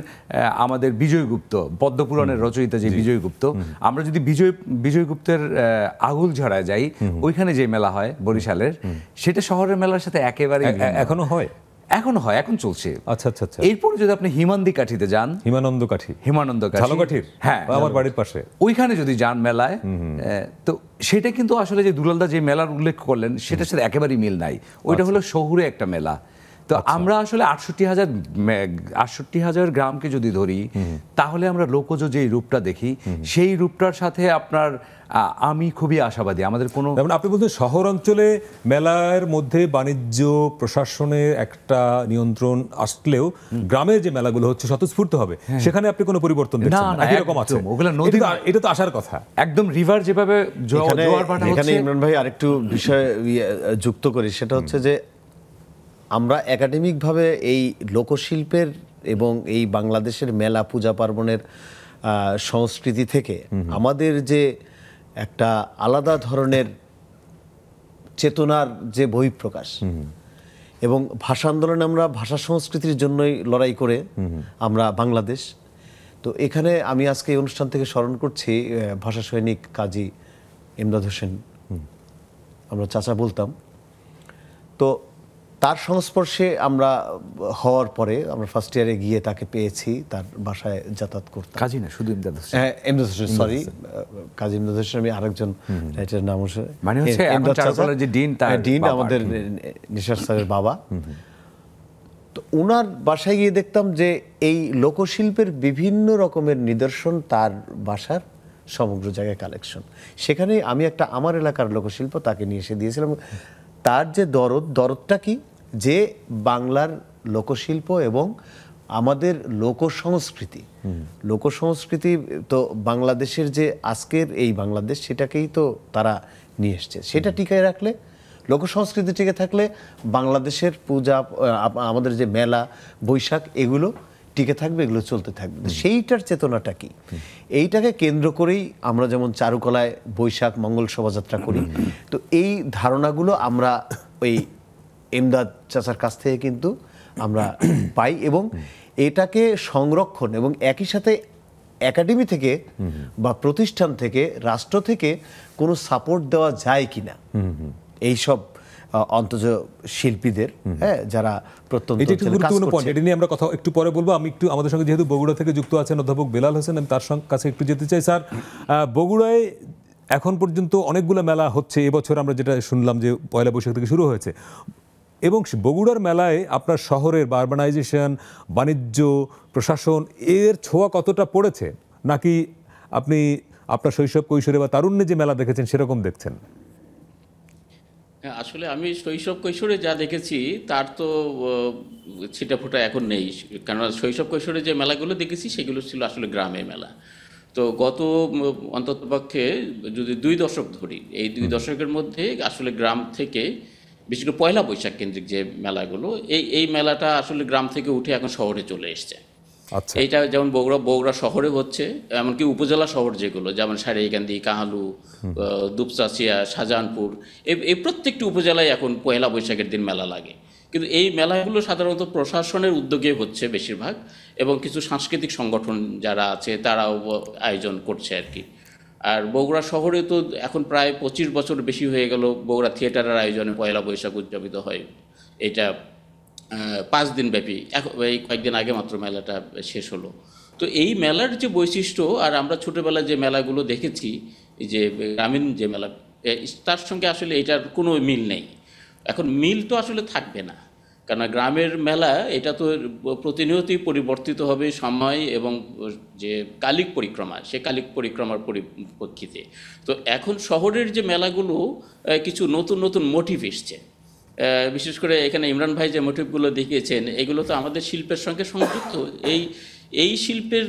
আমাদের বিজয়গুপ্ত পদ্মপুরাণের রচয়িতা যে বিজয়গুপ্ত আমরা যদি বিজয় বিজয়গুপ্তের আগুল ঝড়ায় যাই ওইখানে যে মেলা হয় বরিশালের সেটা শহরের মেলার সাথে একেবারে এখনো হয় এখন হয় এখন চলছে আচ্ছা আচ্ছা আচ্ছা এরপরে যদি আপনি হিমান্দি কাঠিতে যান হিমানন্দ কাঠি হিমানন্দ কাঠি ঝালকাঠির হ্যাঁ আমার বাড়ির পাশে ওইখানে যদি যান মেলায় তো সেটা কিন্তু আসলে যে দুলালদা যে মেলার উল্লেখ করলেন সেটার সাথে একেবারেই মিল নাই ওইটা আচ্ছা। হলো শহুরে একটা মেলা তো আচ্ছা। আমরা আসলে আটষট্টি হাজার আটষট্টি হাজার গ্রামকে যদি ধরি তাহলে আমরা লোকজ যে রূপটা দেখি সেই রূপটার সাথে আপনার আমি খুবই আশাবাদী আমাদের কোনো মানে আপনি বলছেন শহর অঞ্চলে মেলার মধ্যে বাণিজ্য প্রশাসনের একটা নিয়ন্ত্রণ আসলেও গ্রামের যে মেলাগুলো হচ্ছে স্বতঃস্ফূর্ত হবে হ্যাঁ। সেখানে আপনি কোনো পরিবর্তন না আছে এটা তো আসার কথা একদম রিভার যেভাবে ইমরান ভাই আরেকটু বিষয় ইয়ে, যুক্ত করি সেটা হচ্ছে যে আমরা একাডেমিকভাবে এই লোকশিল্পের এবং এই বাংলাদেশের মেলা পূজা পার্বণের সংস্কৃতি থেকে আমাদের যে একটা আলাদা ধরনের চেতনার যে বহিঃপ্রকাশ এবং ভাষা আন্দোলনে আমরা ভাষা সংস্কৃতির জন্যই লড়াই করে আমরা বাংলাদেশ তো এখানে আমি আজকে এই অনুষ্ঠান থেকে স্মরণ করছি ভাষা সৈনিক কাজী ইমদাদ হোসেন আমরা চাচা বলতাম তো তার সংস্পর্শে আমরা হওয়ার পরে আমরা ফার্স্ট ইয়ারে গিয়ে তাকে পেয়েছি তার বাসায় যাতায়াত করতে কাজী না শুধু ইমদাদ হোসেন হ্যাঁ ইমদাদ হোসেন সরি কাজী ইমদাদ হোসেন আমি আরেকজন রাইটারের নাম হচ্ছে মানে হচ্ছে ইমদাদ চারুকলার যে ডিন তার হ্যাঁ, ডিন আমাদের নিশার স্যারের বাবা তো ওনার বাসায় গিয়ে দেখতাম যে এই লোকশিল্পের বিভিন্ন রকমের নিদর্শন তার বাসার সমগ্র জায়গায় কালেকশন সেখানে আমি একটা আমার এলাকার লোকশিল্প তাকে নিয়ে এসে দিয়েছিলাম তার যে দরদ দরদটা কি যে বাংলার লোকশিল্প এবং আমাদের লোকসংস্কৃতি লোকসংস্কৃতি তো বাংলাদেশের যে আজকের এই বাংলাদেশ সেটাকেই তো তারা নিয়ে এসছে সেটা টিকায় রাখলে লোকসংস্কৃতি টিকে থাকলে বাংলাদেশের পূজা আমাদের যে মেলা বৈশাখ এগুলো টিকে থাকবে এগুলো চলতে থাকবে সেইটার চেতনাটা কি এইটাকে কেন্দ্র করেই আমরা যেমন চারুকলায় বৈশাখ মঙ্গল শোভাযাত্রা করি তো এই ধারণাগুলো আমরা ওই এমদাদ চাচার কাছ থেকে কিন্তু আমরা [CLEARS THROAT] পাই এবং এটাকে সংরক্ষণ এবং একই সাথে একাডেমি থেকে বা প্রতিষ্ঠান থেকে রাষ্ট্র থেকে কোনো সাপোর্ট দেওয়া যায় কি না এইসব অন্তজ শিল্পীদের হ্যাঁ যারা প্রত্যন্ত এটা একটু গুরুত্বপূর্ণ পয়েন্ট এটা নিয়ে আমরা কথা একটু পরে বলবো আমি একটু আমাদের সঙ্গে যেহেতু বগুড়া থেকে যুক্ত আছেন অধ্যাপক বেলাল হোসেন আমি তার কাছে একটু যেতে চাই স্যার বগুড়ায় এখন পর্যন্ত অনেকগুলো মেলা হচ্ছে এবছর আমরা যেটা শুনলাম যে পয়লা বৈশাখ থেকে শুরু হয়েছে এবং বগুড়ার মেলায় আপনার শহরের বা আরবানাইজেশন বাণিজ্য প্রশাসন এর ছোঁয়া কতটা পড়েছে নাকি আপনি আপনার শৈশব কৈশোরে বা তারুণ্যে যে মেলা দেখেছেন সেরকম দেখছেন হ্যাঁ আসলে আমি শৈশব কৈশোরে যা দেখেছি তার তো ছিটাফোটা এখন নেই কেননা শৈশব কৈশোরে যে মেলাগুলো দেখেছি সেগুলো ছিল আসলে গ্রামে মেলা তো গত অন্ততপক্ষে যদি দুই দশক ধরি এই দুই দশকের মধ্যে আসলে গ্রাম থেকে বিশেষ করে পয়লা বৈশাখ কেন্দ্রিক যে মেলাগুলো এই এই মেলাটা আসলে গ্রাম থেকে উঠে এখন শহরে চলে এসছে আচ্ছা। এইটা যেমন বগুড়া বগুড়া শহরে হচ্ছে এমনকি উপজেলা শহর যেগুলো যেমন সারাইকান্দি কাহালু দুপচাচিয়া শাহজাহানপুর এই প্রত্যেকটি উপজেলায় এখন পয়লা বৈশাখের দিন মেলা লাগে কিন্তু এই মেলাগুলো সাধারণত প্রশাসনের উদ্যোগে হচ্ছে বেশিরভাগ এবং কিছু সাংস্কৃতিক সংগঠন যারা আছে তারাও আয়োজন করছে আর কি আর বগুড়া শহরে তো এখন প্রায় পঁচিশ বছর বেশি হয়ে গেল বগুড়া থিয়েটারের আয়োজনে পয়লা বৈশাখ উদযাপিত হয় এটা পাঁচ দিন ব্যাপী এই কয়েকদিন আগে মাত্র মেলাটা শেষ হলো তো এই মেলার যে বৈশিষ্ট্য আর আমরা ছোটোবেলায় যে মেলাগুলো দেখেছি যে গ্রামীণ যে মেলা তার সঙ্গে আসলে এটার কোনো মিল নেই এখন মিল তো আসলে থাকবে না কেননা গ্রামের মেলা এটা তো প্রতিনিয়তই পরিবর্তিত হবে সময় এবং যে কালিক পরিক্রমা সে কালিক পরিক্রমার পরিপ্রেক্ষিতে তো এখন শহরের যে মেলাগুলো কিছু নতুন নতুন মোটিভ এসছে বিশেষ করে এখানে ইমরান ভাই যে মোটিভগুলো দেখিয়েছেন এগুলো তো আমাদের শিল্পের সঙ্গে সংযুক্ত এই এই শিল্পের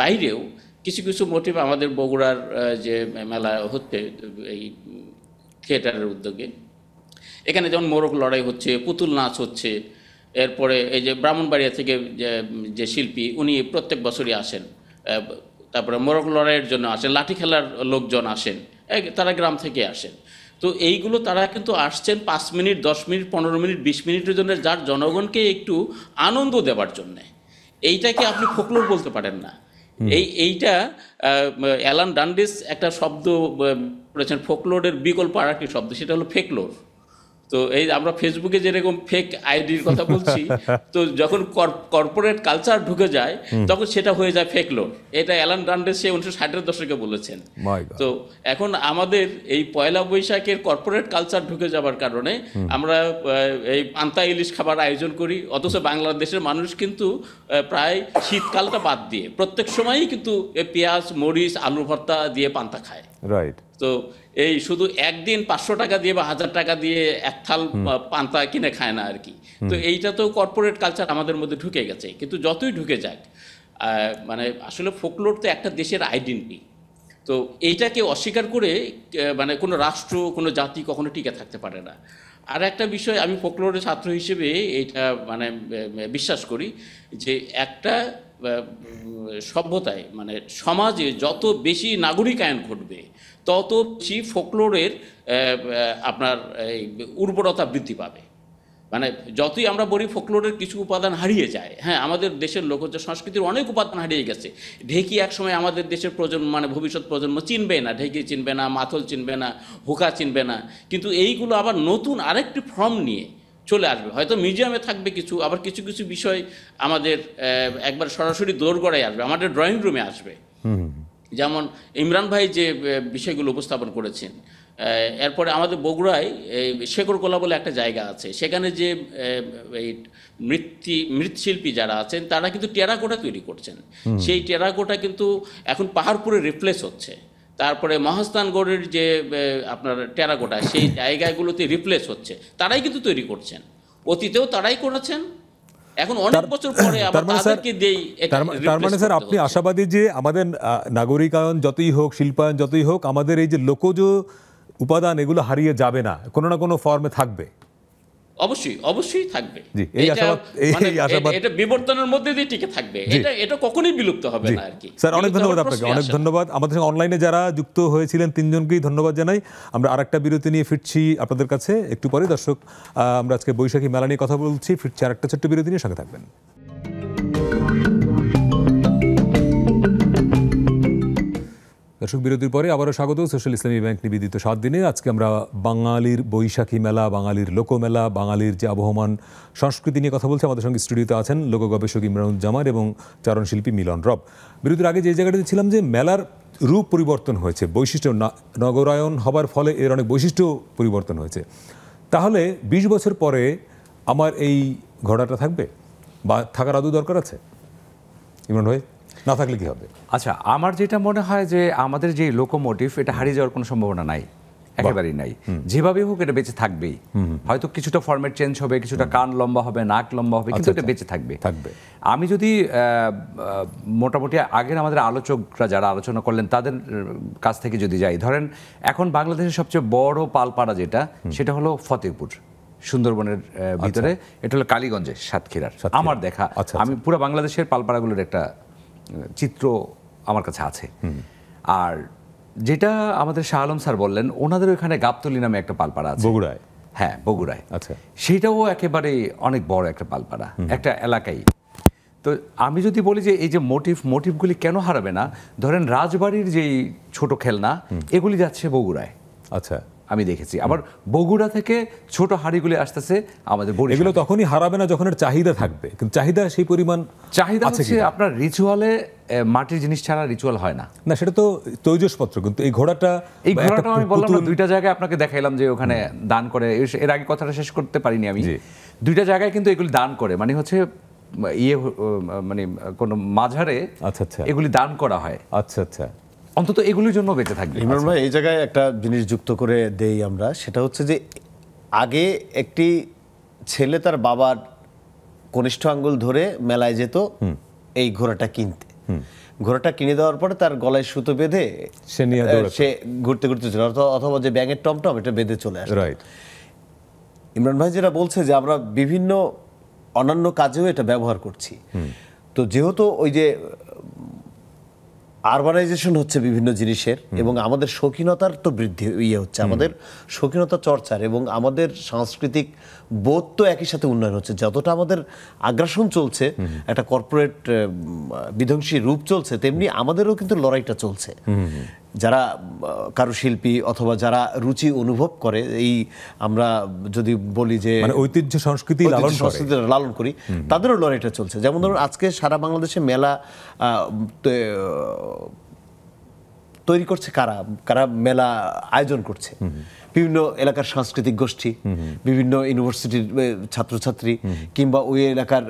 বাইরেও কিছু কিছু মোটিভ আমাদের বগুড়ার যে মেলা হচ্ছে এই থিয়েটারের উদ্যোগে এখানে যেমন মোরগ লড়াই হচ্ছে পুতুল নাচ হচ্ছে এরপরে এই যে ব্রাহ্মণবাড়িয়া থেকে যে শিল্পী উনি প্রত্যেক বছরই আসেন তারপরে মোরগ লড়াইয়ের জন্য আসেন লাঠি খেলার লোকজন আসেন তারা গ্রাম থেকে আসেন তো এইগুলো তারা কিন্তু আসছেন পাঁচ মিনিট দশ মিনিট পনেরো মিনিট বিশ মিনিটের জন্য যার জনগণকে একটু আনন্দ দেওয়ার জন্যে এইটাকে আপনি ফোকলোর বলতে পারেন না এই এইটা অ্যালান ডান্ডিস একটা শব্দ করেছেন ফোকলোরের বিকল্প আর একটি শব্দ সেটা হলো ফেকলোর তো এই আমরা ফেসবুকে যেরকম ফেক আইডির কথা বলছি [LAUGHS] তো যখন কর্পোরেট কালচার ঢুকে যায় তখন সেটা হয়ে যায় ফেক লোন এটা অ্যালান ডান্ডে সে উনিশশো ষাটের দশকে বলেছেন তো এখন আমাদের এই পয়লা বৈশাখের কর্পোরেট কালচার ঢুকে যাবার কারণে আমরা এই পান্তা ইলিশ খাবার আয়োজন করি অথচ বাংলাদেশের মানুষ কিন্তু প্রায় শীতকালটা বাদ দিয়ে প্রত্যেক সময়ই কিন্তু পেঁয়াজ মরিচ আলু ভর্তা দিয়ে পান্তা খায় রাইট তো এই শুধু একদিন পাঁচশো টাকা দিয়ে বা হাজার টাকা দিয়ে এক থাল পান্তা কিনে খায় না আর কি তো এইটা তো কর্পোরেট কালচার আমাদের মধ্যে ঢুকে গেছে কিন্তু যতই ঢুকে যাক মানে আসলে ফোকলোর তো একটা দেশের আইডেন্টি তো এইটাকে অস্বীকার করে মানে কোনো রাষ্ট্র কোনো জাতি কখনো টিকে থাকতে পারে না আর একটা বিষয় আমি ফোকলোরের ছাত্র হিসেবে এটা মানে বিশ্বাস করি যে একটা সভ্যতায় মানে সমাজে যত বেশি নাগরিকায়ন ঘটবে তত চি ফোকলোরের আপনার এই উর্বরতা বৃদ্ধি পাবে মানে যতই আমরা বলি ফোকলোরের কিছু উপাদান হারিয়ে যায় হ্যাঁ আমাদের দেশের লোক হচ্ছে সংস্কৃতির অনেক উপাদান হারিয়ে গেছে ঢেকি একসময় আমাদের দেশের প্রজন্ম মানে ভবিষ্যৎ প্রজন্ম চিনবে না ঢেকি চিনবে না মাথল চিনবে না হুকা চিনবে না কিন্তু এইগুলো আবার নতুন আরেকটি ফর্ম নিয়ে চলে আসবে হয়তো মিউজিয়ামে থাকবে কিছু আবার কিছু কিছু বিষয় আমাদের একবার সরাসরি দোরগড়ায় আসবে আমাদের ড্রয়িং রুমে আসবে যেমন ইমরান ভাই যে বিষয়গুলো উপস্থাপন করেছেন এরপরে আমাদের বগুড়ায় শেকরকোলা বলে একটা জায়গা আছে সেখানে যে এই মৃত্তি মৃৎশিল্পী যারা আছেন তারা কিন্তু টেরাকোটা তৈরি করছেন সেই টেরাকোটা কিন্তু এখন পাহাড়পুরে রিপ্লেস হচ্ছে তারপরে মহাস্থানগড়ের যে আপনার টেরাকোটা সেই জায়গাগুলোতে রিপ্লেস হচ্ছে তারাই কিন্তু তৈরি করছেন অতীতেও তারাই করেছেন এখন অনেক বছর পরে মানে তাদেরকে দেই তার মানে, মানে স্যার আপনি আশাবাদী যে আমাদের নাগরিকায়ন যতই হোক শিল্পায়ন যতই হোক আমাদের এই যে লোকজ উপাদান এগুলো হারিয়ে যাবে না কোনো না কোনো ফর্মে থাকবে অবশ্যই অবশ্যই থাকবে মানে এটা বিবর্তনের মধ্যে দিয়ে টিকে থাকবে এটা এটা কখনোই বিলুপ্ত হবে না আর কি স্যার অনেক ধন্যবাদ আপনাকে অনেক ধন্যবাদ আমাদের সঙ্গে অনলাইনে যারা যুক্ত হয়েছিলেন তিনজনকেই ধন্যবাদ জানাই আমরা আরেকটা বিরতি নিয়ে ফিরছি আপনাদের কাছে একটু পরে দর্শক আমরা আজকে বৈশাখী মেলা নিয়ে কথা বলছি ফিরছি আরেকটা ছোট্ট বিরতি নিয়ে সঙ্গে থাকবেন দর্শক বিরতির পরে আবারও স্বাগত সোশ্যাল ইসলামী ব্যাংক নিবেদিত সাত দিনে আজকে আমরা বাঙালির বৈশাখী মেলা বাঙালির লোকমেলা বাঙালির যে আবহমান সংস্কৃতি নিয়ে কথা বলছে আমাদের সঙ্গে স্টুডিওতে আছেন লোক গবেষক ইমরানুজ্জামান এবং চারণশিল্পী মিলন রব বিরতির আগে যে জায়গাটাতে ছিলাম যে মেলার রূপ পরিবর্তন হয়েছে বৈশিষ্ট্য নগরায়ন হবার ফলে এর অনেক বৈশিষ্ট্য পরিবর্তন হয়েছে তাহলে বিশ বছর পরে আমার এই ঘোড়াটা থাকবে বা থাকার আদৌ দরকার আছে ইমরান ভাই না থাকলে কি হবে আচ্ছা আমার যেটা মনে হয় যে আমাদের যে লোকোমোটিভ এটা হারিয়ে যাওয়ার কোনো সম্ভাবনা নাই একেবারেই নাই যেভাবেই হোক এটা বেঁচে থাকবেই হয়তো কিছুটা ফর্মেট চেঞ্জ হবে কিছুটা কান লম্বা হবে নাক লম্বা হবে কিন্তু আচ্ছা, এটা আচ্ছা। বেঁচে থাকবে থাকবে আমি যদি মোটামুটি আগের আমাদের আলোচকরা যারা আলোচনা করলেন তাদের কাছ থেকে যদি যাই ধরেন এখন বাংলাদেশের সবচেয়ে বড় পালপাড়া যেটা সেটা হলো ফতেহপুর সুন্দরবনের ভিতরে আচ্ছা। এটা হলো কালীগঞ্জে সাতক্ষীরার আমার দেখা আমি পুরো বাংলাদেশের পালপাড়াগুলোর একটা চিত্র আমার কাছে আছে আর যেটা আমাদের শাহ আলম স্যার বললেন ওনাদের ওখানে গাবতলি নামে একটা পালপাড়া আছে বগুড়ায় হ্যাঁ বগুড়ায় আচ্ছা সেটাও একেবারে অনেক বড় একটা পালপাড়া একটা এলাকায় তো আমি যদি বলি যে এই যে মোটিভ মোটিভগুলি কেন হারাবে না ধরেন রাজবাড়ির যেই ছোট খেলনা এগুলি যাচ্ছে বগুড়ায় আচ্ছা আমি দেখেছি আবার বগুড়া থেকে ছোট হাড়িগুলি আসতেছে আমাদের এগুলো তখনই হারাবে না যখন চাহিদা থাকবে কিন্তু চাহিদা সেই পরিমাণ চাহিদা হচ্ছে আপনার রিচুয়ালে মাটির জিনিস ছাড়া রিচুয়াল হয় না না সেটা তো তৈজসপত্র কিন্তু এই ঘোড়াটা এই ঘোড়াটা আমি বললাম না দুইটা জায়গায় আপনাকে দেখাইলাম যে ওখানে দান করে এর আগে কথাটা শেষ করতে পারিনি আমি দুইটা জায়গায় কিন্তু এগুলি দান করে মানে হচ্ছে ইয়ে মানে কোনো মাঝারে আচ্ছা আচ্ছা এগুলি দান করা হয় আচ্ছা আচ্ছা অন্তত এগুলির জন্য বেঁচে থাকবে ইমরান আচ্ছা। ভাই এই জায়গায় একটা জিনিস যুক্ত করে দেই আমরা সেটা হচ্ছে যে আগে একটি ছেলে তার বাবার কনিষ্ঠ আঙ্গুল ধরে মেলায় যেত এই ঘোড়াটা কিনতে ঘোড়াটা কিনে দেওয়ার পরে তার গলায় সুতো বেঁধে সে নিয়ে সে ঘুরতে ঘুরতে চলে অথবা যে ব্যাঙের টমটম এটা বেঁধে চলে আসে রাইট ইমরান ভাই যেটা বলছে যে আমরা বিভিন্ন অন্যান্য কাজেও এটা ব্যবহার করছি তো যেহেতু ওই যে আরবানাইজেশন হচ্ছে বিভিন্ন জিনিসের এবং আমাদের শৌখিনতার তো বৃদ্ধি ইয়ে হচ্ছে আমাদের শৌখিনতা চর্চার এবং আমাদের সাংস্কৃতিক বোধ তো একই সাথে উন্নয়ন হচ্ছে যতটা আমাদের আগ্রাসন চলছে একটা কর্পোরেট বিধ্বংসী রূপ চলছে তেমনি আমাদেরও কিন্তু লড়াইটা চলছে যারা কারুশিল্পী অথবা যারা রুচি অনুভব করে এই আমরা যদি বলি যে মানে ঐতিহ্য সংস্কৃতি লালন সংস্কৃতি লালন করি তাদেরও লড়াইটা চলছে যেমন ধরুন আজকে সারা বাংলাদেশে মেলা তৈরি করছে কারা কারা মেলা আয়োজন করছে বিভিন্ন এলাকার সাংস্কৃতিক গোষ্ঠী বিভিন্ন ইউনিভার্সিটির ছাত্রছাত্রী কিংবা ওই এলাকার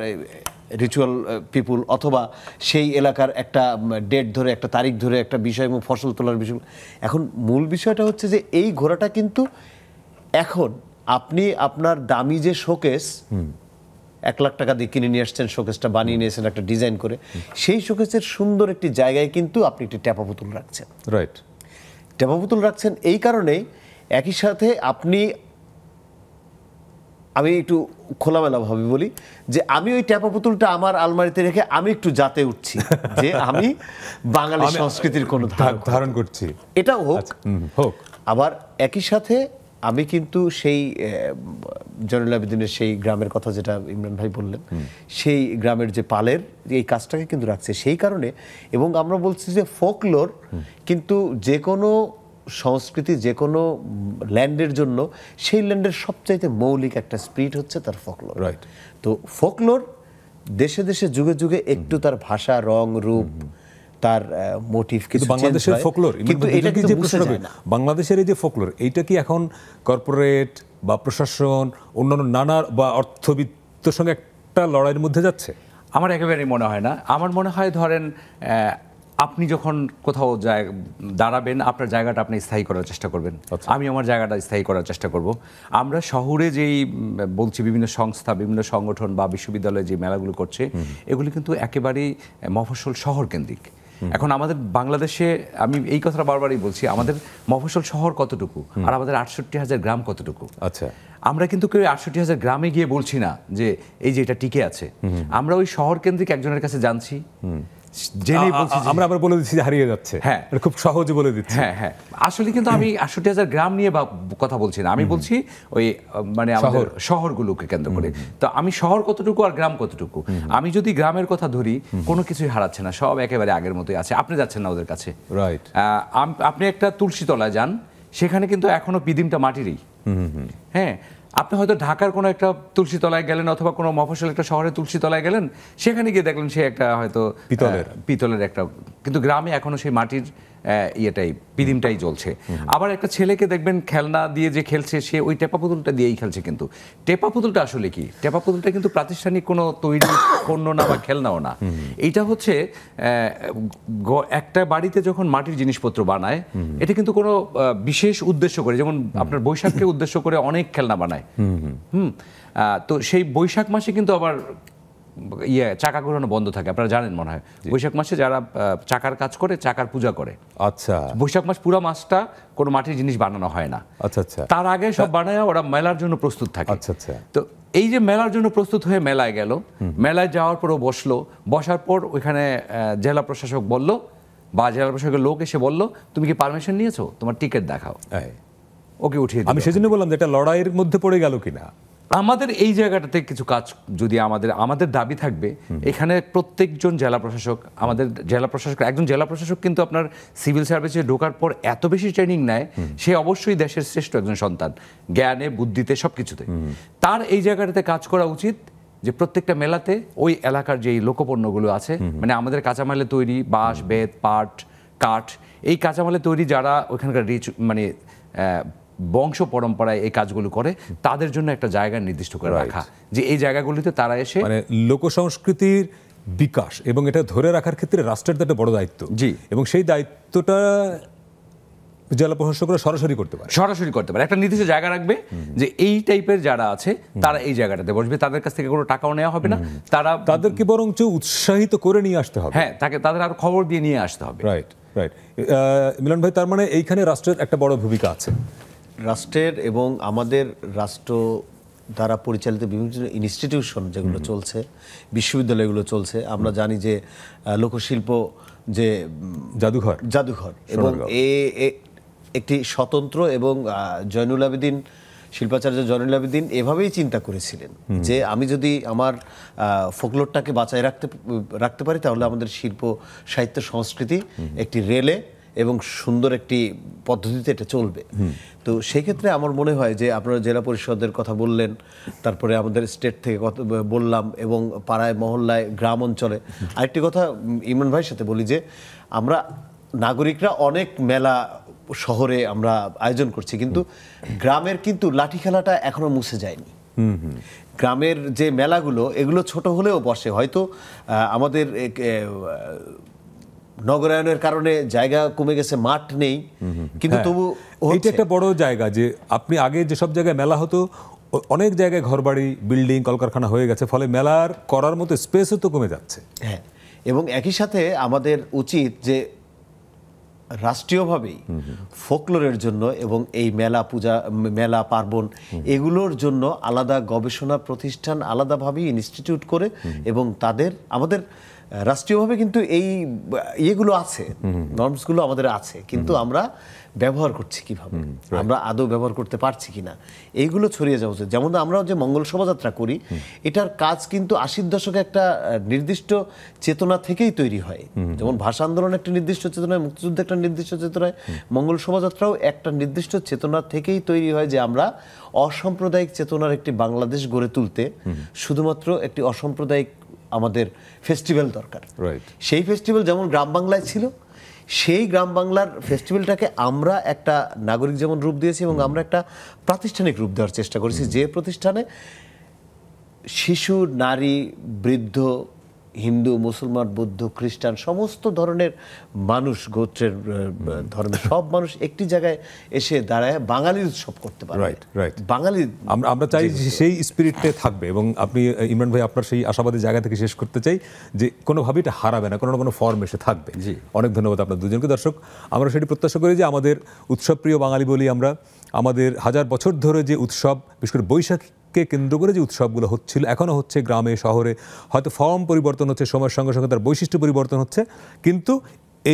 রিচুয়াল পিপুল অথবা সেই এলাকার একটা ডেট ধরে একটা তারিখ ধরে একটা বিষয় এবং ফসল তোলার বিষয় এখন মূল বিষয়টা হচ্ছে যে এই ঘোড়াটা কিন্তু এখন আপনি আপনার দামি যে শোকেস এক লাখ টাকা দিয়ে কিনে নিয়ে আসছেন শোকেসটা বানিয়ে নিয়েছেন একটা ডিজাইন করে সেই শোকেসের সুন্দর একটি জায়গায় কিন্তু আপনি একটি ট্যাপা পুতুল রাখছেন রাইট ট্যাপা পুতুল রাখছেন এই কারণেই একই সাথে আপনি আমি একটু খোলামেলা খোলামেলাভাবে বলি যে আমি ওই ট্যাপা পুতুলটা আমার আলমারিতে রেখে আমি একটু যাতে উঠছি যে আমি [LAUGHS] বাঙালি সংস্কৃতির কোনো ধারণ করছি এটা হোক আচ্ছা, হোক আবার একই সাথে আমি কিন্তু সেই জয়নুল আবেদিনের সেই গ্রামের কথা যেটা ইমরান ভাই বললেন সেই গ্রামের যে পালের এই কাজটাকে কিন্তু রাখছে সেই কারণে এবং আমরা বলছি যে ফোকলোর কিন্তু যে কোনো সংস্কৃতি যে কোনো ল্যান্ডের জন্য সেই ল্যান্ডের সবচাইতে মৌলিক একটা স্পিরিট হচ্ছে তার ফোকলোর রাইট তো ফোকলোর দেশে দেশে যুগে যুগে একটু তার ভাষা রং রূপ তার মোটিভ কিন্তু বাংলাদেশের ফোকলোর মানে কিন্তু এটা যে বাংলাদেশের এই যে ফোকলোর এইটা কি এখন কর্পোরেট বা প্রশাসন অন্যান্য নানা বা অর্থবিত্তর সঙ্গে একটা লড়াইয়ের মধ্যে যাচ্ছে আমার একেবারেই মনে হয় না আমার মনে হয় ধরেন আপনি যখন কোথাও দাঁড়াবেন আপনার জায়গাটা আপনি স্থায়ী করার চেষ্টা করবেন আচ্ছা। আমি আমার জায়গাটা স্থায়ী করার চেষ্টা করব আমরা শহরে যেই বলছি বিভিন্ন সংস্থা বিভিন্ন সংগঠন বা বিশ্ববিদ্যালয়ে যে মেলাগুলো করছে এগুলি কিন্তু একেবারেই মফস্বল শহর কেন্দ্রিক এখন আমাদের বাংলাদেশে আমি এই কথাটা বারবারই বলছি আমাদের মফসল শহর কতটুকু আর আমাদের আটষট্টি হাজার গ্রাম কতটুকু আচ্ছা আমরা কিন্তু কেউ আটষট্টি হাজার গ্রামে গিয়ে বলছি না যে এই যে এটা টিকে আছে আমরা ওই শহর কেন্দ্রিক একজনের কাছে জানছি জেনে বলছি আমরা বলে দিচ্ছি হারিয়ে যাচ্ছে হ্যাঁ মানে খুব বলে দিচ্ছি হ্যাঁ হ্যাঁ আসলে কিন্তু আমি হাজার গ্রাম নিয়ে কথা বলছি না আমি বলছি ওই মানে আমাদের শহরগুলোকে কেন্দ্র করে তো আমি শহর কতটুকু আর গ্রাম কতটুকু আমি যদি গ্রামের কথা ধরি কোনো কিছুই হারাচ্ছে না সব একেবারে আগের মতোই আছে আপনি যাচ্ছেন না ওদের কাছে রাইট আপনি একটা তলায় যান সেখানে কিন্তু এখনো পিদিমটা মাটিরই হ্যাঁ আপনি হয়তো ঢাকার কোনো একটা তুলসীতলায় গেলেন অথবা কোনো মফসল একটা শহরে তুলসীতলায় গেলেন সেখানে গিয়ে দেখলেন সে একটা হয়তো পিতলের পিতলের একটা কিন্তু গ্রামে এখনো সেই মাটির ইয়েটাই পিদিমটাই জ্বলছে আবার একটা ছেলেকে দেখবেন খেলনা দিয়ে যে খেলছে সে ওই টেপা পুতুলটা দিয়েই খেলছে কিন্তু টেপা পুতুলটা আসলে কি টেপা পুতুলটা কিন্তু প্রাতিষ্ঠানিক কোনো তৈরি পণ্য না বা খেলনাও না এটা হচ্ছে একটা বাড়িতে যখন মাটির জিনিসপত্র বানায় এটা কিন্তু কোনো বিশেষ উদ্দেশ্য করে যেমন আপনার বৈশাখকে উদ্দেশ্য করে অনেক খেলনা বানায় হুম তো সেই বৈশাখ মাসে কিন্তু আবার ইয়ে চাকা ঘোরানো বন্ধ থাকে আপনারা জানেন মনে হয় বৈশাখ মাসে যারা চাকার কাজ করে চাকার পূজা করে আচ্ছা বৈশাখ মাস পুরো মাসটা কোন মাটির জিনিস বানানো হয় না আচ্ছা আচ্ছা তার আগে সব বানায় ওরা মেলার জন্য প্রস্তুত থাকে আচ্ছা আচ্ছা তো এই যে মেলার জন্য প্রস্তুত হয়ে মেলায় গেল মেলায় যাওয়ার পরও বসলো বসার পর ওইখানে জেলা প্রশাসক বলল বা জেলা প্রশাসকের লোক এসে বলল তুমি কি পারমিশন নিয়েছো তোমার টিকিট দেখাও ওকে উঠিয়ে আমি সেজন্য বললাম যে এটা লড়াইয়ের মধ্যে পড়ে গেল কিনা আমাদের এই জায়গাটাতে কিছু কাজ যদি আমাদের আমাদের দাবি থাকবে এখানে প্রত্যেকজন জেলা প্রশাসক আমাদের জেলা প্রশাসক একজন জেলা প্রশাসক কিন্তু আপনার সিভিল সার্ভিসে ঢোকার পর এত বেশি ট্রেনিং নেয় সে অবশ্যই দেশের শ্রেষ্ঠ একজন সন্তান জ্ঞানে বুদ্ধিতে সব কিছুতে তার এই জায়গাটাতে কাজ করা উচিত যে প্রত্যেকটা মেলাতে ওই এলাকার যেই লোকপণ্যগুলো আছে মানে আমাদের কাঁচামালে তৈরি বাঁশ বেত পাট কাঠ এই কাঁচামালে তৈরি যারা ওখানকার রিচ মানে বংশ পরম্পরায় এই কাজগুলো করে তাদের জন্য একটা জায়গা নির্দিষ্ট করে রাখা যে এই জায়গাগুলিতে তারা এসে মানে লোক সংস্কৃতির বিকাশ এবং এটা ধরে রাখার ক্ষেত্রে রাষ্ট্রের তো একটা বড় দায়িত্ব জি এবং সেই দায়িত্বটা জেলা প্রশাসকরা সরাসরি করতে পারে সরাসরি করতে পারে একটা নির্দিষ্ট জায়গা রাখবে যে এই টাইপের যারা আছে তারা এই জায়গাটাতে বসবে তাদের কাছ থেকে কোনো টাকাও নেওয়া হবে না তারা তাদেরকে বরঞ্চ উৎসাহিত করে নিয়ে আসতে হবে হ্যাঁ তাকে তাদের আরো খবর দিয়ে নিয়ে আসতে হবে রাইট রাইট মিলন ভাই তার মানে এইখানে রাষ্ট্রের একটা বড় ভূমিকা আছে রাষ্ট্রের এবং আমাদের রাষ্ট্র দ্বারা পরিচালিত বিভিন্ন ইনস্টিটিউশন যেগুলো চলছে বিশ্ববিদ্যালয়গুলো চলছে আমরা জানি যে লোকশিল্প যে জাদুঘর জাদুঘর এবং এ একটি স্বতন্ত্র এবং জয়নুল আবেদিন শিল্পাচার্য জয়নুল আবেদিন এভাবেই চিন্তা করেছিলেন যে আমি যদি আমার ফোকলোরটাকে বাঁচায় রাখতে রাখতে পারি তাহলে আমাদের শিল্প সাহিত্য সংস্কৃতি একটি রেলে এবং সুন্দর একটি পদ্ধতিতে এটা চলবে তো সেই ক্ষেত্রে আমার মনে হয় যে আপনারা জেলা পরিষদের কথা বললেন তারপরে আমাদের স্টেট থেকে কথা বললাম এবং পাড়ায় মহল্লায় গ্রাম অঞ্চলে আরেকটি কথা ইমরান ভাইয়ের সাথে বলি যে আমরা নাগরিকরা অনেক মেলা শহরে আমরা আয়োজন করছি কিন্তু গ্রামের কিন্তু লাঠি খেলাটা এখনো মুছে যায়নি গ্রামের যে মেলাগুলো এগুলো ছোট হলেও বসে হয়তো আমাদের নগরায়নের কারণে জায়গা কমে গেছে মাঠ নেই কিন্তু হ্যাঁ। তবু এটা একটা বড় জায়গা যে আপনি আগে যেসব জায়গায় মেলা হতো অনেক জায়গায় ঘরবাড়ি বিল্ডিং কলকারখানা হয়ে গেছে ফলে মেলার করার মতো স্পেসও তো কমে যাচ্ছে হ্যাঁ এবং একই সাথে আমাদের উচিত যে রাষ্ট্রীয়ভাবেই ফোকলোরের জন্য এবং এই মেলা পূজা মেলা পার্বণ এগুলোর জন্য আলাদা গবেষণা প্রতিষ্ঠান আলাদাভাবেই ইনস্টিটিউট করে এবং তাদের আমাদের রাষ্ট্রীয়ভাবে কিন্তু এই ইয়েগুলো আছে নর্মসগুলো আমাদের আছে কিন্তু আমরা ব্যবহার করছি কিভাবে আমরা আদৌ ব্যবহার করতে পারছি কিনা এইগুলো ছড়িয়ে যাওয়া উচিত যেমন আমরা যে মঙ্গল শোভাযাত্রা করি এটার কাজ কিন্তু আশির দশকে একটা নির্দিষ্ট চেতনা থেকেই তৈরি হয় যেমন ভাষা আন্দোলন একটা নির্দিষ্ট চেতনায় মুক্তিযুদ্ধ একটা নির্দিষ্ট চেতনায় মঙ্গল শোভাযাত্রাও একটা নির্দিষ্ট চেতনা থেকেই তৈরি হয় যে আমরা অসাম্প্রদায়িক চেতনার একটি বাংলাদেশ গড়ে তুলতে শুধুমাত্র একটি অসাম্প্রদায়িক আমাদের ফেস্টিভ্যাল দরকার সেই ফেস্টিভ্যাল যেমন গ্রাম বাংলায় ছিল সেই গ্রাম বাংলার ফেস্টিভ্যালটাকে আমরা একটা নাগরিক যেমন রূপ দিয়েছি এবং আমরা একটা প্রাতিষ্ঠানিক রূপ দেওয়ার চেষ্টা করেছি যে প্রতিষ্ঠানে শিশু নারী বৃদ্ধ হিন্দু মুসলমান বৌদ্ধ খ্রিস্টান সমস্ত ধরনের মানুষ গোত্রের ধর্মের সব মানুষ একটি জায়গায় এসে দাঁড়ায় বাঙালির উৎসব করতে পারে রাইট রাইট বাঙালি আমরা চাই সেই স্পিরিটটাই থাকবে এবং আপনি ইমরান ভাই আপনার সেই আশাবাদী জায়গা থেকে শেষ করতে চাই যে কোনোভাবে এটা হারাবে না কোনো না কোনো ফর্ম এসে থাকবে জি অনেক ধন্যবাদ আপনার দুজনকে দর্শক আমরা সেটি প্রত্যাশা করি যে আমাদের উৎসবপ্রিয় বাঙালি বলি আমরা আমাদের হাজার বছর ধরে যে উৎসব বিশেষ করে বৈশাখ কে কেন্দ্র করে যে উৎসবগুলো হচ্ছিল এখনও হচ্ছে গ্রামে শহরে হয়তো ফর্ম পরিবর্তন হচ্ছে সময়ের সঙ্গে সঙ্গে তার বৈশিষ্ট্য পরিবর্তন হচ্ছে কিন্তু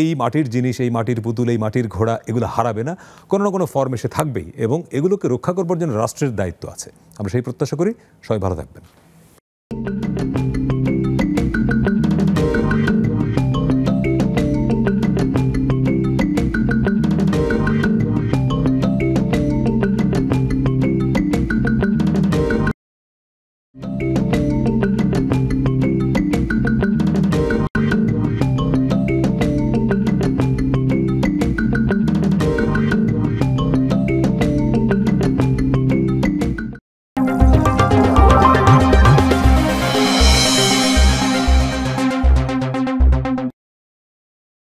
এই মাটির জিনিস এই মাটির পুতুল এই মাটির ঘোড়া এগুলো হারাবে না কোনো না কোনো ফর্ম এসে থাকবেই এবং এগুলোকে রক্ষা করবার জন্য রাষ্ট্রের দায়িত্ব আছে আমরা সেই প্রত্যাশা করি সবাই ভালো থাকবেন